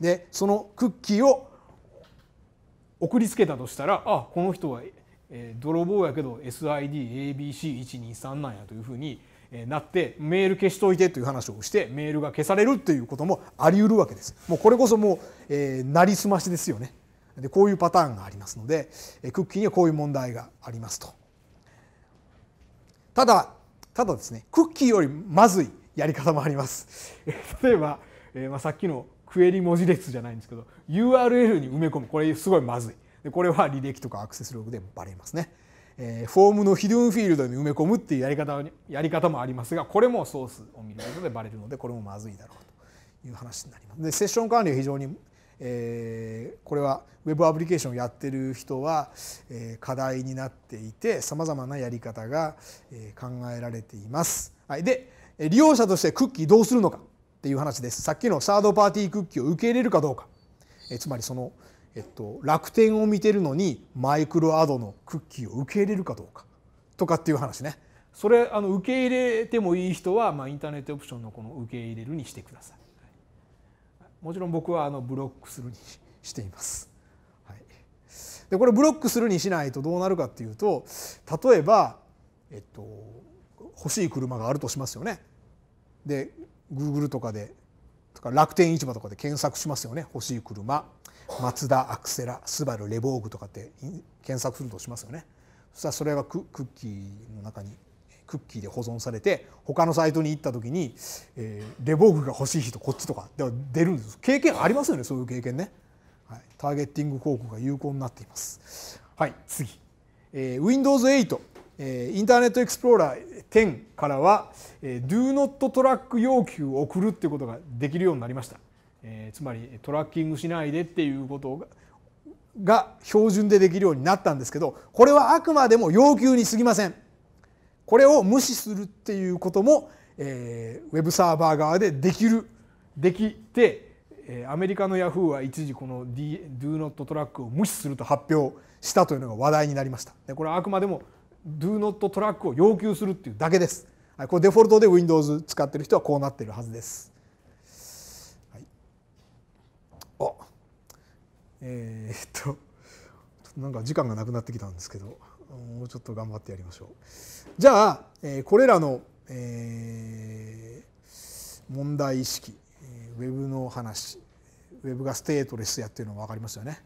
でそのクッキーを送りつけたとしたらあこの人は、えー、泥棒やけど SIDABC123 なんやというふうになってメール消しといてという話をしてメールが消されるということもあり得るわけです。もうこれこそもう、えー、なりすましですよね。でこういうパターンがありますのでクッキーにはこういう問題がありますと。ただただですねクッキーよりまずいやり方もあります。例えば、えーまあ、さっきのクエリ文字列じゃないんですけど URL に埋め込むこれすごいまずいでこれは履歴とかアクセスログでバレますね、えー、フォームのヒドゥンフィールドに埋め込むっていうやり方やり方もありますがこれもソースを見ることでバレるのでこれもまずいだろうという話になりますでセッション管理は非常に、えー、これは Web アプリケーションをやってる人は、えー、課題になっていてさまざまなやり方が、えー、考えられています、はい、で利用者としてクッキーどうするのかっていう話ですさっきのサードパーティークッキーを受け入れるかどうかえつまりその、えっと、楽天を見てるのにマイクロアドのクッキーを受け入れるかどうかとかっていう話ねそれあの受け入れてもいい人は、まあ、インターネットオプションのこの受け入れるにしてください、もちろん僕はあのブロックするにしています、はい、でこれブロックするにしないとどうなるかっていうと例えば、えっと、欲しい車があるとしますよねで Google とかでとか楽天市場とかで検索しますよね欲しい車マツダアクセラスバルレボーグとかって検索するとしますよねそしたらそれがククッキーの中にクッキーで保存されて他のサイトに行った時に、えー、レボーグが欲しい人こっちとかでは出るんです経験ありますよねそういう経験ね、はい、ターゲッティング広告が有効になっていますはい次、えー、Windows8、えー、インターネットエクスプローラー10からは、えー、Do not トラック要求を送るっていうことができるようになりました、えー、つまりトラッキングしないでっていうことがが標準でできるようになったんですけどこれはあくまでも要求にすぎませんこれを無視するっていうことも、えー、ウェブサーバー側でできるできて、えー、アメリカのヤフーは一時この Do Not Track を無視すると発表したというのが話題になりましたでこれはあくまでも Do Not Track を要求するっていうだけです。はい、これデフォルトで Windows 使ってる人はこうなってるはずです。はい、あえー、っとなんか時間がなくなってきたんですけどもうちょっと頑張ってやりましょう。じゃあ、えこれらの、え問題意識ウェブの話ウェブがステートレスやっていうの分かりますよね。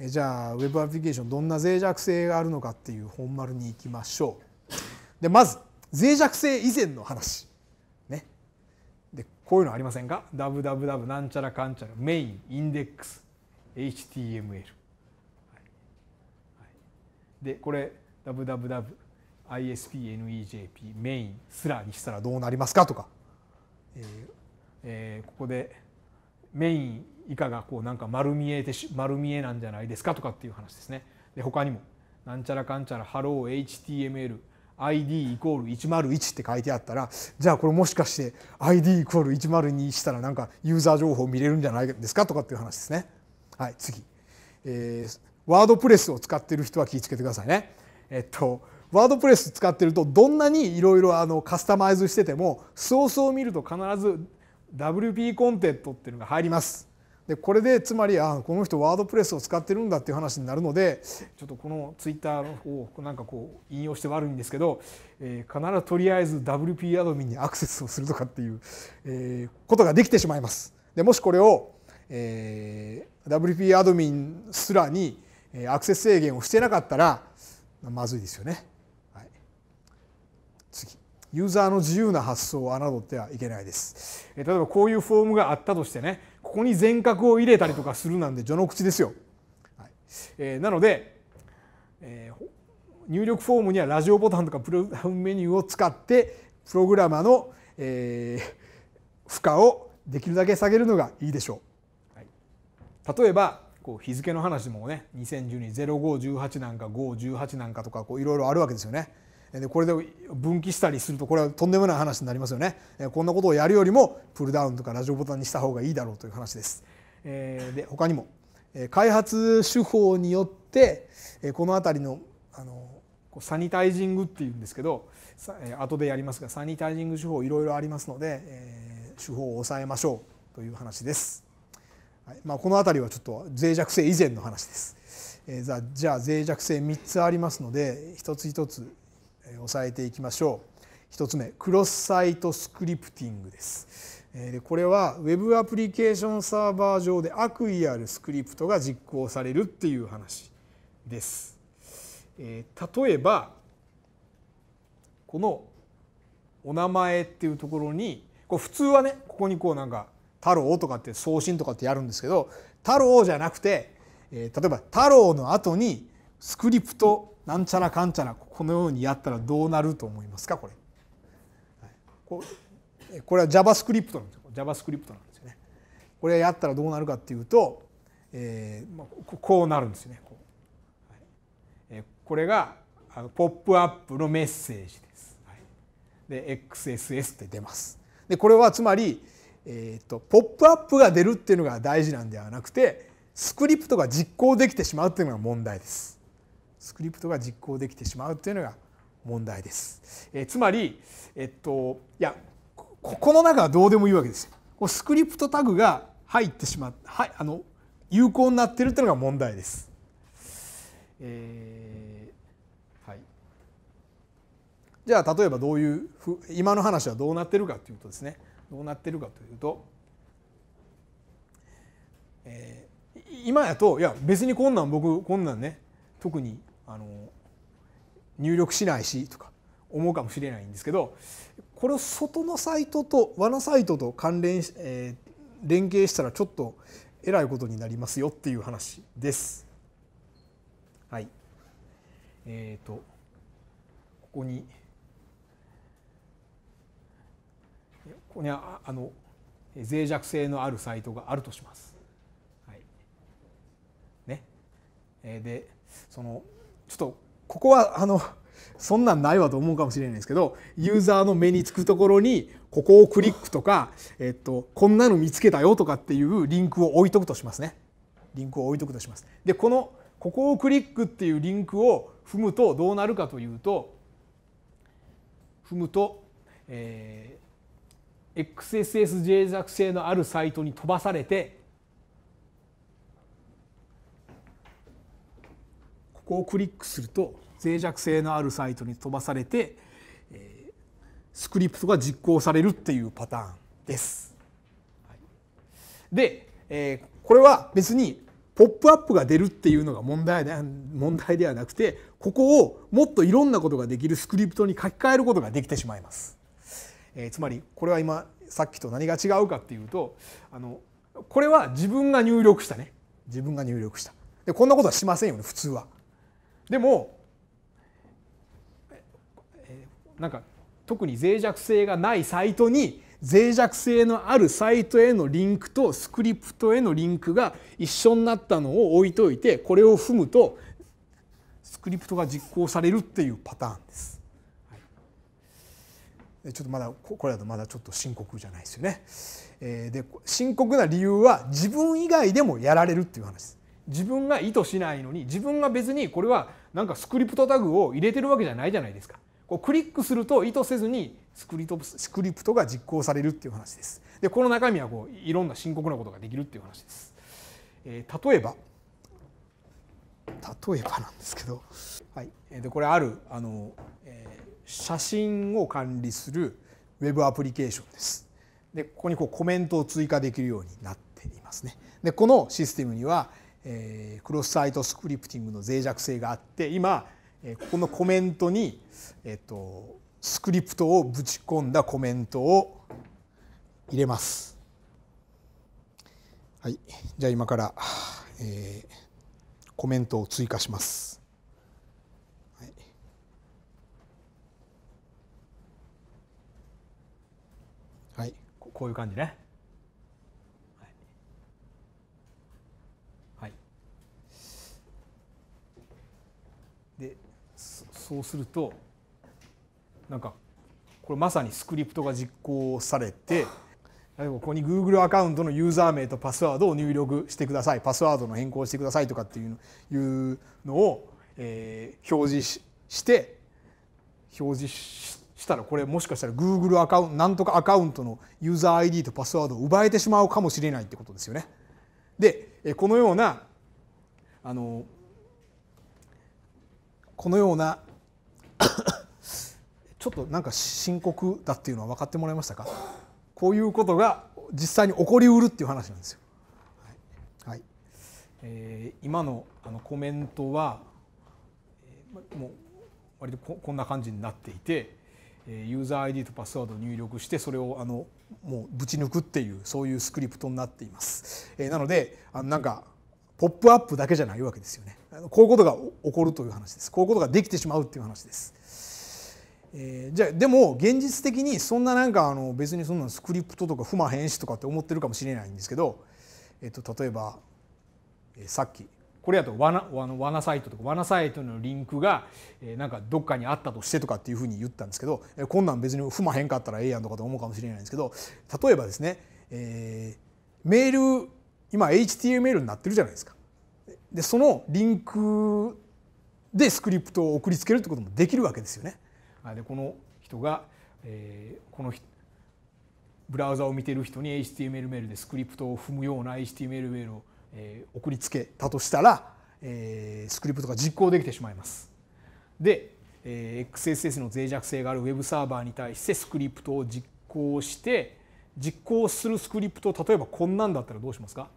えじゃあウェブアプリケーションどんな脆弱性があるのかっていう本丸に行きましょう。でまず脆弱性以前の話。ね。でこういうのありませんか ?www なんちゃらかんちゃらメインインデックス HTML。はい、でこれ www ISPNEJP メインすらにしたらどうなりますかとか、えーえー、ここでメイン以下がこうなんか丸見えでし丸見えなんじゃないですかとかっていう話ですね。で他にも「なんちゃらかんちゃらハロー HTML」ID イコール101って書いてあったらじゃあこれもしかして ID イコール102したらなんかユーザー情報見れるんじゃないですかとかっていう話ですね。はい次、えワードプレスを使ってる人は気をつけてくださいね。えっとワードプレス使ってるとどんなにいろいろカスタマイズしててもソースを見ると必ず WP コンテントっていうのが入ります。でこれでつまりあこの人ワードプレスを使ってるんだっていう話になるのでちょっとこのツイッターの方をなんかこう引用して悪いんですけど、えー、必ずとりあえず WP アドミンにアクセスをするとかっていう、えー、ことができてしまいます。でもしこれを、えー、WP アドミンすらにアクセス制限をしてなかったらまずいですよね。はい、次ユーザーの自由な発想を侮ってはいけないです。例えばこういうフォームがあったとしてねここに全角を入れたりとかするなんで序の口ですよ。はいえー、なので、えー、入力フォームにはラジオボタンとかプログラムメニューを使ってプログラマーの、えー、負荷をできるだけ下げるのがいいでしょう。はい、例えばこう日付の話もね2012-0518なんか518なんかとかいろいろあるわけですよね。でこれで分岐したりするとこれはとんでもない話になりますよねこんなことをやるよりもプルダウンとかラジオボタンにした方がいいだろうという話です。で他にも開発手法によってこの辺りのあのサニタイジングっていうんですけど後でやりますがサニタイジング手法いろいろありますので手法を抑えましょうという話です。はいまあ、この辺りはちょっと脆弱性以前の話です。じゃあ脆弱性3つありますので一つ一つ押さえていきましょう。1つ目クロスサイトスクリプティングです。でこれは Web アプリケーションサーバー上で悪意あるスクリプトが実行されるっていう話です。例えばこのお名前っていうところにこう普通はねここにこうなんか「太郎」とかって送信とかってやるんですけど「太郎」じゃなくて例えば「太郎」の後にスクリプトなんちゃらかんちゃらこのようにやったらどうなると思いますかこれ、はい、これは JavaScript なんですよ JavaScript なんですよねこれやったらどうなるかっていうと、えーまあ、こうなるんですよねこはいえー、これがあのポップアップのメッセージです、はい、で XSS って出ますでこれはつまり、えーと、とポップアップが出るっていうのが大事なんではなくてスクリプトが実行できてしまうっていうのが問題ですスクリプトが実行できてしまうというのが問題です。えつまり、えっと、いやここの中はどうでもいいわけですよ。スクリプトタグが入ってしまっはい、あの有効になってるというのが問題です。えー、はい、じゃあ例えばどういうふ今の話はどうなってるかというとですねどうなってるかというと、えー、今やといや別にこんなん僕こんなんね特にあの入力しないしとか思うかもしれないんですけどこれを外のサイトとのサイトと関連、えー、連携したらちょっとえらいことになりますよっていう話です。はい、えーと、ここにここにあの脆弱性のあるサイトがあるとします。はい、ね、でそのちょっとここはあの そんなんないわと思うかもしれないですけどユーザーの目につくところにここをクリックとか、えっと、こんなの見つけたよとかっていうリンクを置いとくとしますね。リンクを置いとくとします。でこのここをクリックっていうリンクを踏むとどうなるかというと踏むと、えー、XSS 脆弱性のあるサイトに飛ばされてこうクリックすると脆弱性のあるサイトに飛ばされて、スクリプトが実行されるっていうパターンです。で、えこれは別にポップアップが出るっていうのが問題で問題ではなくてここをもっといろんなことができるスクリプトに書き換えることができてしまいます。えつまりこれは今さっきと何が違うかっていうとあのこれは自分が入力したね自分が入力したでこんなことはしませんよね普通は。でもなんか特に脆弱性がないサイトに脆弱性のあるサイトへのリンクとスクリプトへのリンクが一緒になったのを置いといてこれを踏むとスクリプトが実行されるっていうパターンです。ちょっとまだこれだとまだちょっと深刻じゃないですよね。で深刻な理由は自分以外でもやられるっていう話です。自分が意図しないのに自分が別にこれはなんかスクリプトタグを入れてるわけじゃないじゃないですか。こうクリックすると意図せずにスクリプトスクリプトが実行されるっていう話です。でこの中身はこういろんな深刻なことができるっていう話です。えー、例えば例えばなんですけど、はい、でこれあるあの、えー、写真を管理するウェブアプリケーションです。でここにこうコメントを追加できるようになっていますね。でこのシステムにはえー、クロスサイトスクリプティングの脆弱性があって今、えー、ここのコメントに、えー、とスクリプトをぶち込んだコメントを入れます。はい、じゃあ今から、えー、コメントを追加します。はい、こういう感じね。そうするとなんかこれまさにスクリプトが実行されて例えばここに Google アカウントのユーザー名とパスワードを入力してくださいパスワードの変更してくださいとかっていうのを、えー、表示して表示したらこれもしかしたら Google アカウントなんとかアカウントのユーザー ID とパスワードを奪えてしまうかもしれないってことですよね。でこのようなあのこのようなちょっとなんか深刻だっていうのは分かってもらいましたかこういうことが実際に起こりうるっていう話なんですよ。はい、はい、えー、今のあのコメントは、えー、もう割とこんな感じになっていて、えー、ユーザー ID とパスワードを入力してそれをあのもうぶち抜くっていうそういうスクリプトになっています。えー、なのであのなんかポップアップだけじゃないわけですよね。こういうことが起こるという話ですこういうことができてしまうという話です。えー、じゃあでも現実的にそんななんかあの別にそんなスクリプトとか踏まへんしとかって思ってるかもしれないんですけど、えっと、例えば、えー、さっきこれやと罠罠サイトとか罠サイトのリンクがなんかどっかにあったとしてとかっていうふうに言ったんですけどこんなん別に踏まへんかったらええやんとかと思うかもしれないんですけど例えばですね、えー、メール今 HTML になってるじゃないですか。でそのリンクでスクリプトを送りつけるってこともできるわけですよね。でこの人が、えー、このブラウザを見てる人に HTML メールでスクリプトを踏むような HTML メールを、えー、送りつけたとしたら、えー、スクリプトが実行できてしまいます。で、えー、XSS の脆弱性があるウェブサーバーに対してスクリプトを実行して実行するスクリプトを例えばこんなんだったらどうしますか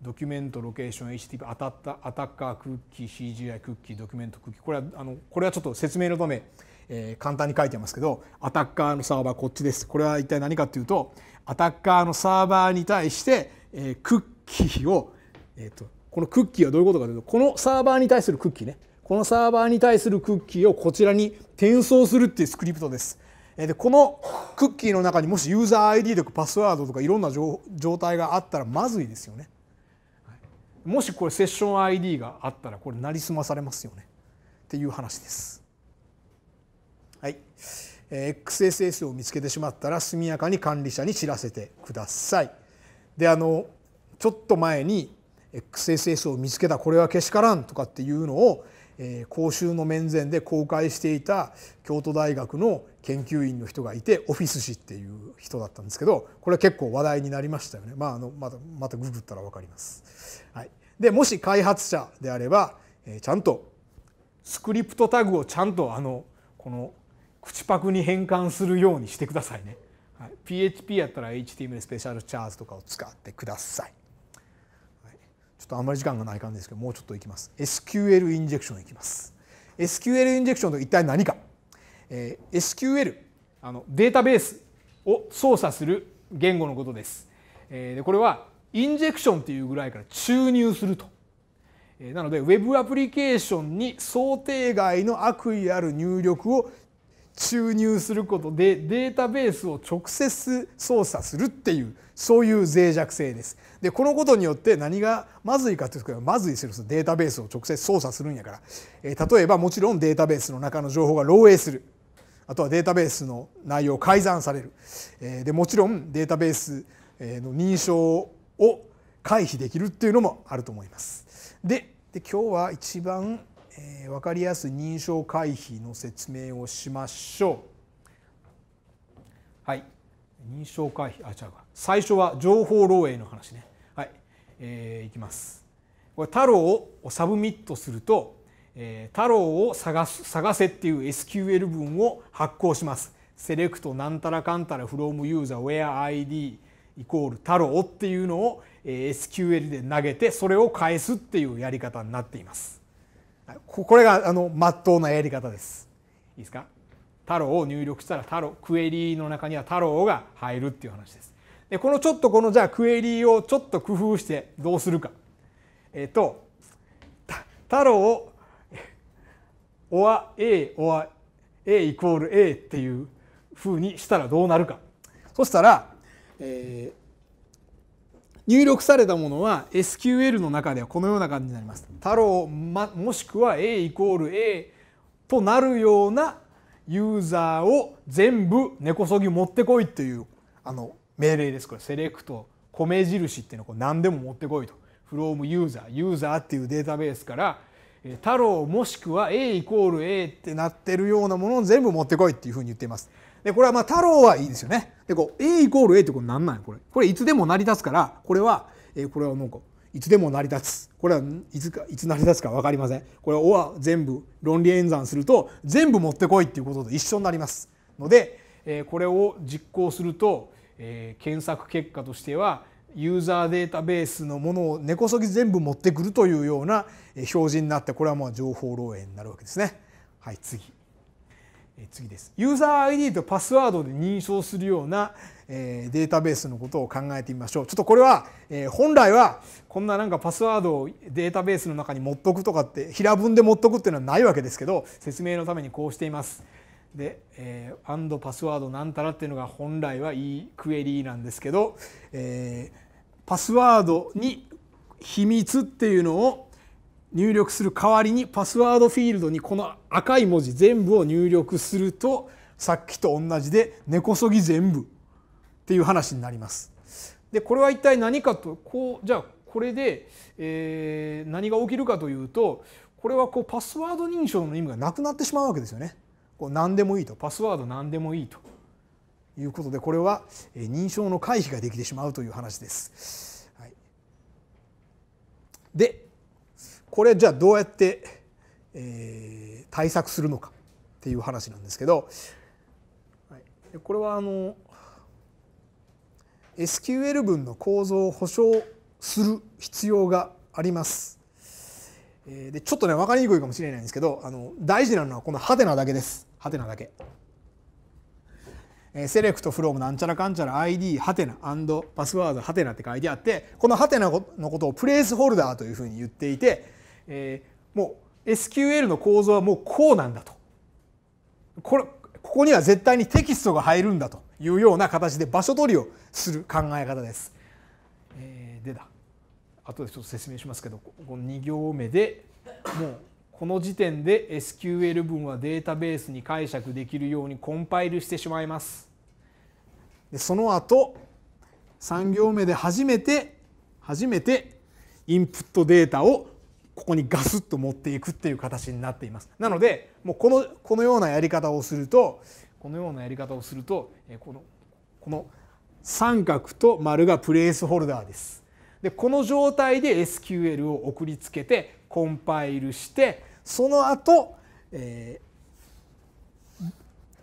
ドキュメントロケーション HTTP アタッタアタッカークッキー CGI クッキードキュメントクッキーこれはあのこれはちょっと説明のため、えー、簡単に書いてますけどアタッカーのサーバーこっちですこれは一体何かっていうとアタッカーのサーバーに対して、えー、クッキーを、えーと、とこのクッキーはどういうことかというとこのサーバーに対するクッキーねこのサーバーに対するクッキーをこちらに転送するっていうスクリプトです。でこのクッキーの中にもしユーザー ID とかパスワードとかいろんな状態があったらまずいですよね。もしこれセッション ID があったらこれなりすまされますよねっていう話です。はい、XSS を見つけてしまったら速やかに管理者に知らせてください。であのちょっと前に XSS を見つけたこれはけしからんとかっていうのを講習の面前で公開していた京都大学の研究員の人がいてオフィス氏っていう人だったんですけどこれ結構話題になりましたよね。まあ、あのまたまたググったら分かります。でもし開発者であれば、えちゃんとスクリプトタグをちゃんとあのこの口パクに変換するようにしてくださいね。はい、PHP やったら HTML スペシャルチャーズとかを使ってください。はい、ちょっとあんまり時間がない感じですけどもうちょっといきます。SQL インジェクションいきます。SQL インジェクションと一体何か、えー、SQL あのデータベースを操作する言語のことです。えー、これはインジェクションっていうぐらいから注入すると。なので Web アプリケーションに想定外の悪意ある入力を注入することでデータベースを直接操作するっていうそういう脆弱性です。でこのことによって何がまずいかというとまずいするデータベースを直接操作するんやから、え例えばもちろんデータベースの中の情報が漏洩するあとはデータベースの内容改ざんされる、えでもちろんデータベースの認証を回避できるっていうのもあると思います。でで今日は一番、えー、分かりやすい認証回避の説明をしましょう。はい認証回避あ違うか最初は情報漏洩の話ね。はい、えー、いきます。これ太郎をサブミットすると、えー、太郎を探す探せっていう SQL 文を発行します。セレクトなんたらかんたらフロ o m user w h e ID イコール太郎っていうのを SQL で投げてそれを返すっていうやり方になっていますこれがあの真っ当なやり方ですいいですか太郎を入力したら太郎クエリーの中には太郎が入るっていう話ですでこのちょっとこのじゃあクエリーをちょっと工夫してどうするかえっと太郎を or a or a イコール a っていうふうにしたらどうなるかそしたらえー、入力されたものは SQL の中ではこのような感じになります。太郎、ま、もしくは A イコール A となるようなユーザーを全部根こそぎ持ってこいというあの命令です。これセレクト米印っていうのをこれ何でも持ってこいと。from ユーザーユーザーっていうデータベースから太郎もしくは A イコール A ってなってるようなものを全部持ってこいっていうふうに言っています。でこれはまあ太郎はいいですよね。でこう A イコール A ってこれ何なんこれ。これいつでも成り立つからこれは、えー、これはなんかいつでも成り立つこれはいつかいつ成り立つか分かりませんこれは「お」は全部論理演算すると全部持ってこいっていうことと一緒になりますので、えー、これを実行すると、えー、検索結果としてはユーザーデータベースのものを根こそぎ全部持ってくるというような表示になってこれはまあ情報漏洩になるわけですね。はい次次です。ユーザー ID とパスワードで認証するようなデータベースのことを考えてみましょう。ちょっとこれは本来はこんななんかパスワードをデータベースの中に持っとくとかって平文で持っとくっていうのはないわけですけど説明のためにこうしています。で、えンドパスワードなんたらっていうのが本来はいいクエリーなんですけど、えー、パスワードに秘密っていうのを入力する代わりにパスワードフィールドにこの赤い文字全部を入力するとさっきと同じで根こそぎ全部っていう話になります。でこれは一体何かとこうじゃあこれで、えー、何が起きるかというとこれはこうパスワード認証の意味がなくなってしまうわけですよね。こう何でもいいとパスワード何でもいいということでこれは認証の回避ができてしまうという話です。はい、でこれじゃあどうやって、えー、対策するのかっていう話なんですけど、はい、これはあの SQL 文の構造を保証する必要があります。でちょっとね分かりにくいかもしれないんですけどあの大事なのはこのハテナだけです。ハテナだけ。セレクトフロームなんちゃらかんちゃら ID ハテナパスワードハテナって書いてあってこのハテナのことをプレースホルダーというふうに言っていてえー、もう SQL の構造はもうこうなんだとこれここには絶対にテキストが入るんだというような形で場所取りをする考え方です。えー、でだ後でちょっと説明しますけどこの2行目でもうこの時点で SQL 文はデータベースに解釈できるようにコンパイルしてしまいます。でその後3行目で初めて初めてインプットデータをここにガスッと持っていくっていう形になっています。なのでもうこのこのようなやり方をするとこのようなやり方をするとこのこの三角と丸がプレースホルダーです。でこの状態で SQL を送りつけてコンパイルしてその後、えー、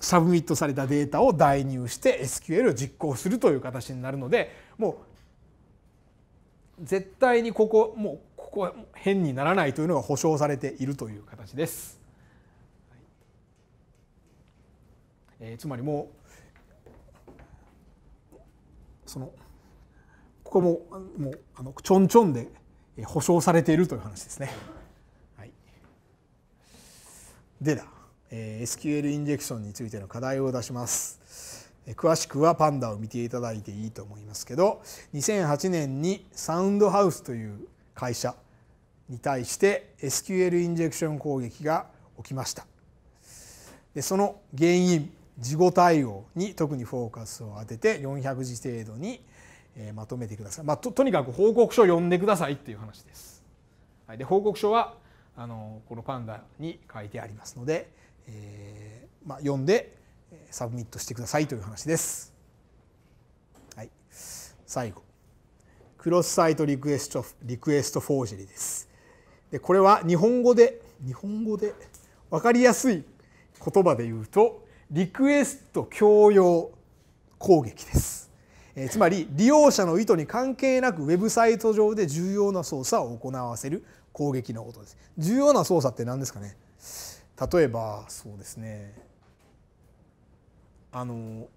サブミットされたデータを代入して SQL を実行するという形になるのでもう絶対にここもうこは変にならないというのが保証されているという形です。えー、つまりもうそのここももうあのちょんちょんで保証されているという話ですね。はい、でだ、えー、SQL インジェクションについての課題を出します。詳しくはパンダを見ていただいていいと思いますけど2008年にサウンドハウスという会社に対して SQL インジェクション攻撃が起きましたでその原因事後対応に特にフォーカスを当てて400字程度にまとめてください、まあ、ととにかく報告書を読んでくださいっていう話です、はい、で報告書はあのこのパンダに書いてありますので、えーまあ、読んでサブミットしてくださいという話です、はい、最後クロスサイトリクエストリクエストフォージェリーですこれは日本語で日本語で分かりやすい言葉で言うとリクエスト強要攻撃です、えつまり利用者の意図に関係なくウェブサイト上で重要な操作を行わせる攻撃のことです重要な操作って何ですかね例えばそうですねあの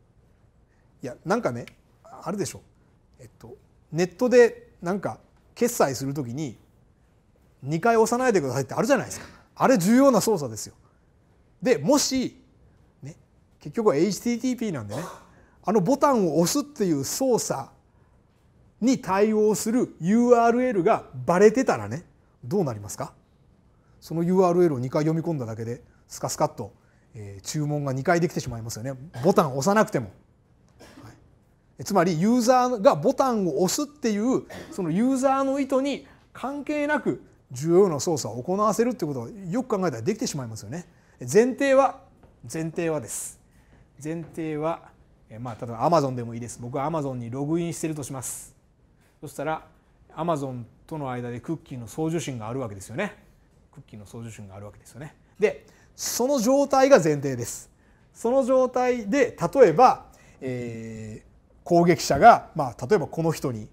いやなんかねあるでしょえっとネットでなんか決済するときに2回押さないでくださいってあるじゃないですかあれ重要な操作ですよでもし、ね、結局は HTTP なんでねあのボタンを押すっていう操作に対応する URL がバレてたらねどうなりますかその URL を2回読み込んだだけでスカスカっと、えー、注文が2回できてしまいますよねボタンを押さなくても、はい、つまりユーザーがボタンを押すっていうそのユーザーの意図に関係なく重要な捜査を行わせるってことはよく考えたらできてしまいますよね。前提は前提はです。前提はまあ例えばアマゾンでもいいです。僕はアマゾンにログインしてるとします。そしたらアマゾンとの間でクッキーの送受信があるわけですよね。クッキーの送受信があるわけですよね。でその状態が前提です。その状態で例えば、えー、攻撃者が、まあ、例えばこの人に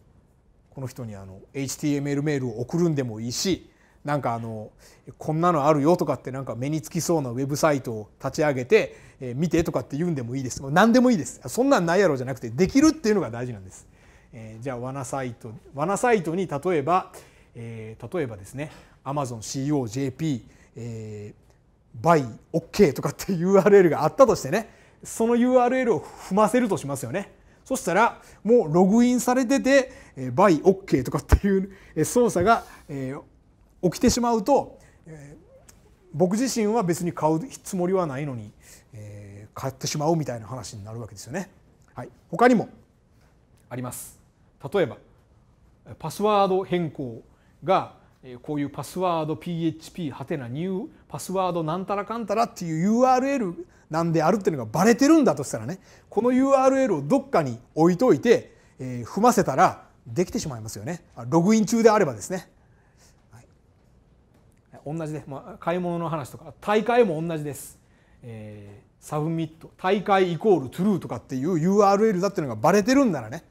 この人にあの HTML メールを送るんでもいいしなんかあのこんなのあるよとかってなんか目につきそうなウェブサイトを立ち上げて、え見てとかって言うんでもいいです何でもいいですそんなんないやろじゃなくてできるっていうのが大事なんです、えー、じゃあ罠サイト罠サイトに例えば、えー、例えばですね AmazonCOJP、えー、OK、とかって URL があったとしてねその URL を踏ませるとしますよねそしたらもうログインされてて「バイ OK」とかっていう操作が起きてしまうと僕自身は別に買うつもりはないのに買ってしまうみたいな話になるわけですよね。はい、他にもあります。例えばパスワード変更がこういうパスワード PHP はてなニューパスワードなんたらかんたらっていう URL なんであるっていうのがバレてるんだとしたらねこの URL をどっかに置いといて、え踏ませたらできてしまいますよねログイン中であればですね、はい、同じで、まあ、買い物の話とか大会も同じです、えー、サブミット大会イコールトゥルーとかっていう URL だっていうのがバレてるんならね、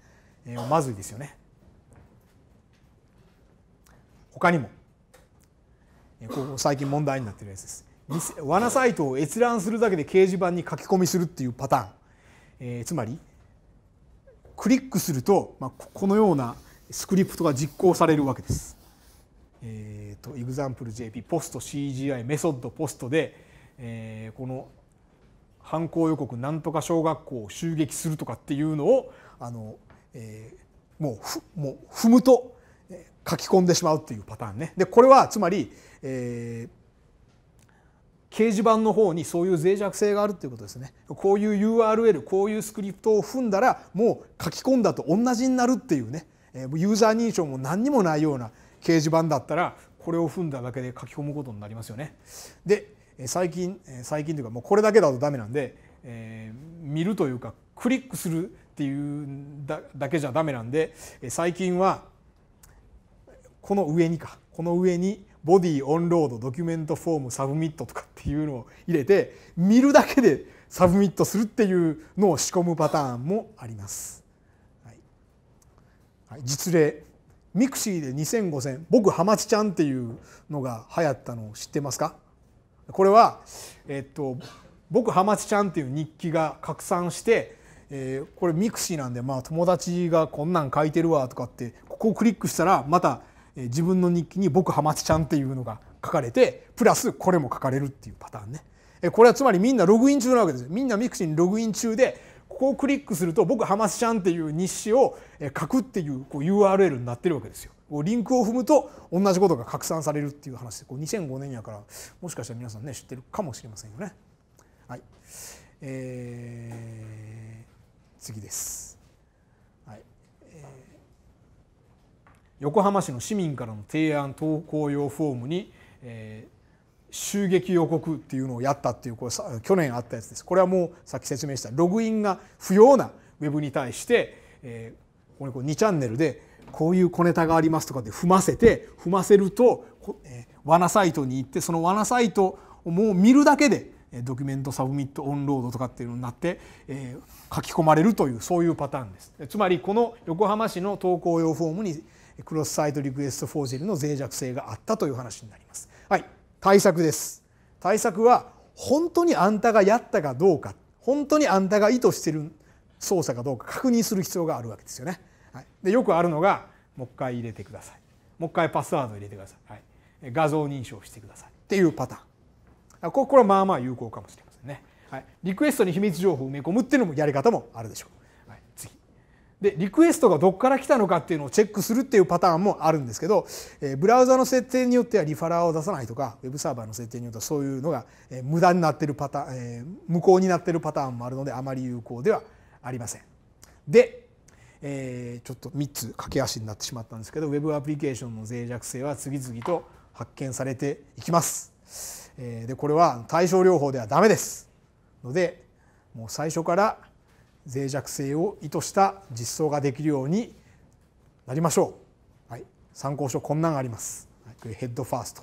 えー、まずいですよね他にもここ最近問題になってるやつです罠サイトを閲覧するだけで掲示板に書き込みするっていうパターン、えー、つまりクリックすると、まあ、このようなスクリプトが実行されるわけです。えー、と example.jp ポスト CGI メソッドポストで、えー、この犯行予告なんとか小学校を襲撃するとかっていうのをあの、えー、もうふもう踏むと書き込んでしまうっていうパターンね。でこれはつまり、えー、掲示板の方にそういう脆弱性があるっていうことですね。こういう URL こういうスクリプトを踏んだらもう書き込んだと同じになるっていうねユーザー認証も何にもないような掲示板だったらこれを踏んだだけで書き込むことになりますよね。で最近最近というかもうこれだけだとダメなんで、えー、見るというかクリックするっていうだけじゃダメなんで最近はこの上にかこの上にボディオンロードドキュメントフォームサブミットとかっていうのを入れて見るだけでサブミットするっていうのを仕込むパターンもあります。はい、はい、実例ミクシーで2005戦僕ハマチちゃんっていうのが流行ったのを知ってますかこれは、えっと、僕ハマチちゃんっていう日記が拡散して、えー、これミクシーなんで、まあ、友達がこんなん書いてるわとかってここをクリックしたらまた自分の日記に「僕ハマチちゃん」っていうのが書かれてプラスこれも書かれるっていうパターンね。これはつまりみんなログイン中なわけですみんなミクシーにログイン中でここをクリックすると「僕ハマスちゃん」っていう日誌を書くっていうこう URL になってるわけですよ。リンクを踏むと同じことが拡散されるっていう話でこう2005年やからもしかしたら皆さんね知ってるかもしれませんよね。はいえー、次です。横浜市の市民からの提案投稿用フォームに、えー、襲撃予告っていうのをやったっていうこれ去年あったやつですこれはもうさっき説明したログインが不要なウェブに対して、えー、ここにこう2チャンネルでこういう小ネタがありますとかで踏ませて踏ませると、えー、罠サイトに行ってその罠サイトをもう見るだけでドキュメントサブミットオンロードとかっていうのになって、えー、書き込まれるというそういうパターンです。つまりこの横浜市の投稿用フォームにクロスサイドリクエストフォージルの脆弱性があったという話になります。はい、対策です。対策は本当にあんたがやったかどうか本当にあんたが意図してる操作かどうか確認する必要があるわけですよね。はい、でよくあるのがもう一回入れてくださいもう一回パスワード入れてください、はい、画像認証してくださいっていうパターンこれはまあまあ有効かもしれませんね。はい、リクエストに秘密情報を埋め込むっていうのもやり方もあるでしょう。でリクエストがどこから来たのかっていうのをチェックするっていうパターンもあるんですけど、えブラウザの設定によってはリファラーを出さないとかウェブサーバーの設定によってはそういうのが、え無駄になってるパターン、え無効になってるパターンもあるのであまり有効ではありません。で、えー、ちょっと3つ駆け足になってしまったんですけど Web アプリケーションの脆弱性は次々と発見されていきます。えでこれは対症療法ではダメです。のでもう最初から脆弱性を意図した実装ができるようになりましょう、はい、参考書こんなんあります、はい、これヘッドファースト、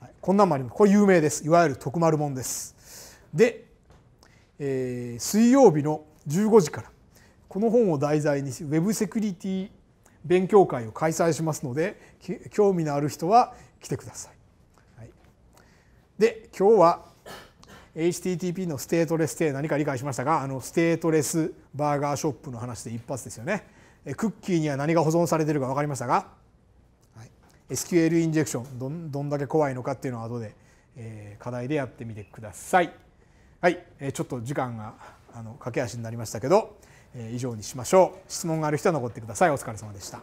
はい、こんなんもありますこれ有名ですいわゆる徳丸本ですで、えー、水曜日の15時からこの本を題材にウェブセキュリティ勉強会を開催しますので興味のある人は来てください。はい、で今日は HTTP のステートレスって何か理解しましたがあのステートレスバーガーショップの話で一発ですよねクッキーには何が保存されてるか分かりましたが、はい、SQL インジェクションどんどんだけ怖いのかっていうのは後で、えー、課題でやってみてくださいはい、えー、ちょっと時間があの駆け足になりましたけど、えー、以上にしましょう質問がある人は残ってくださいお疲れ様でした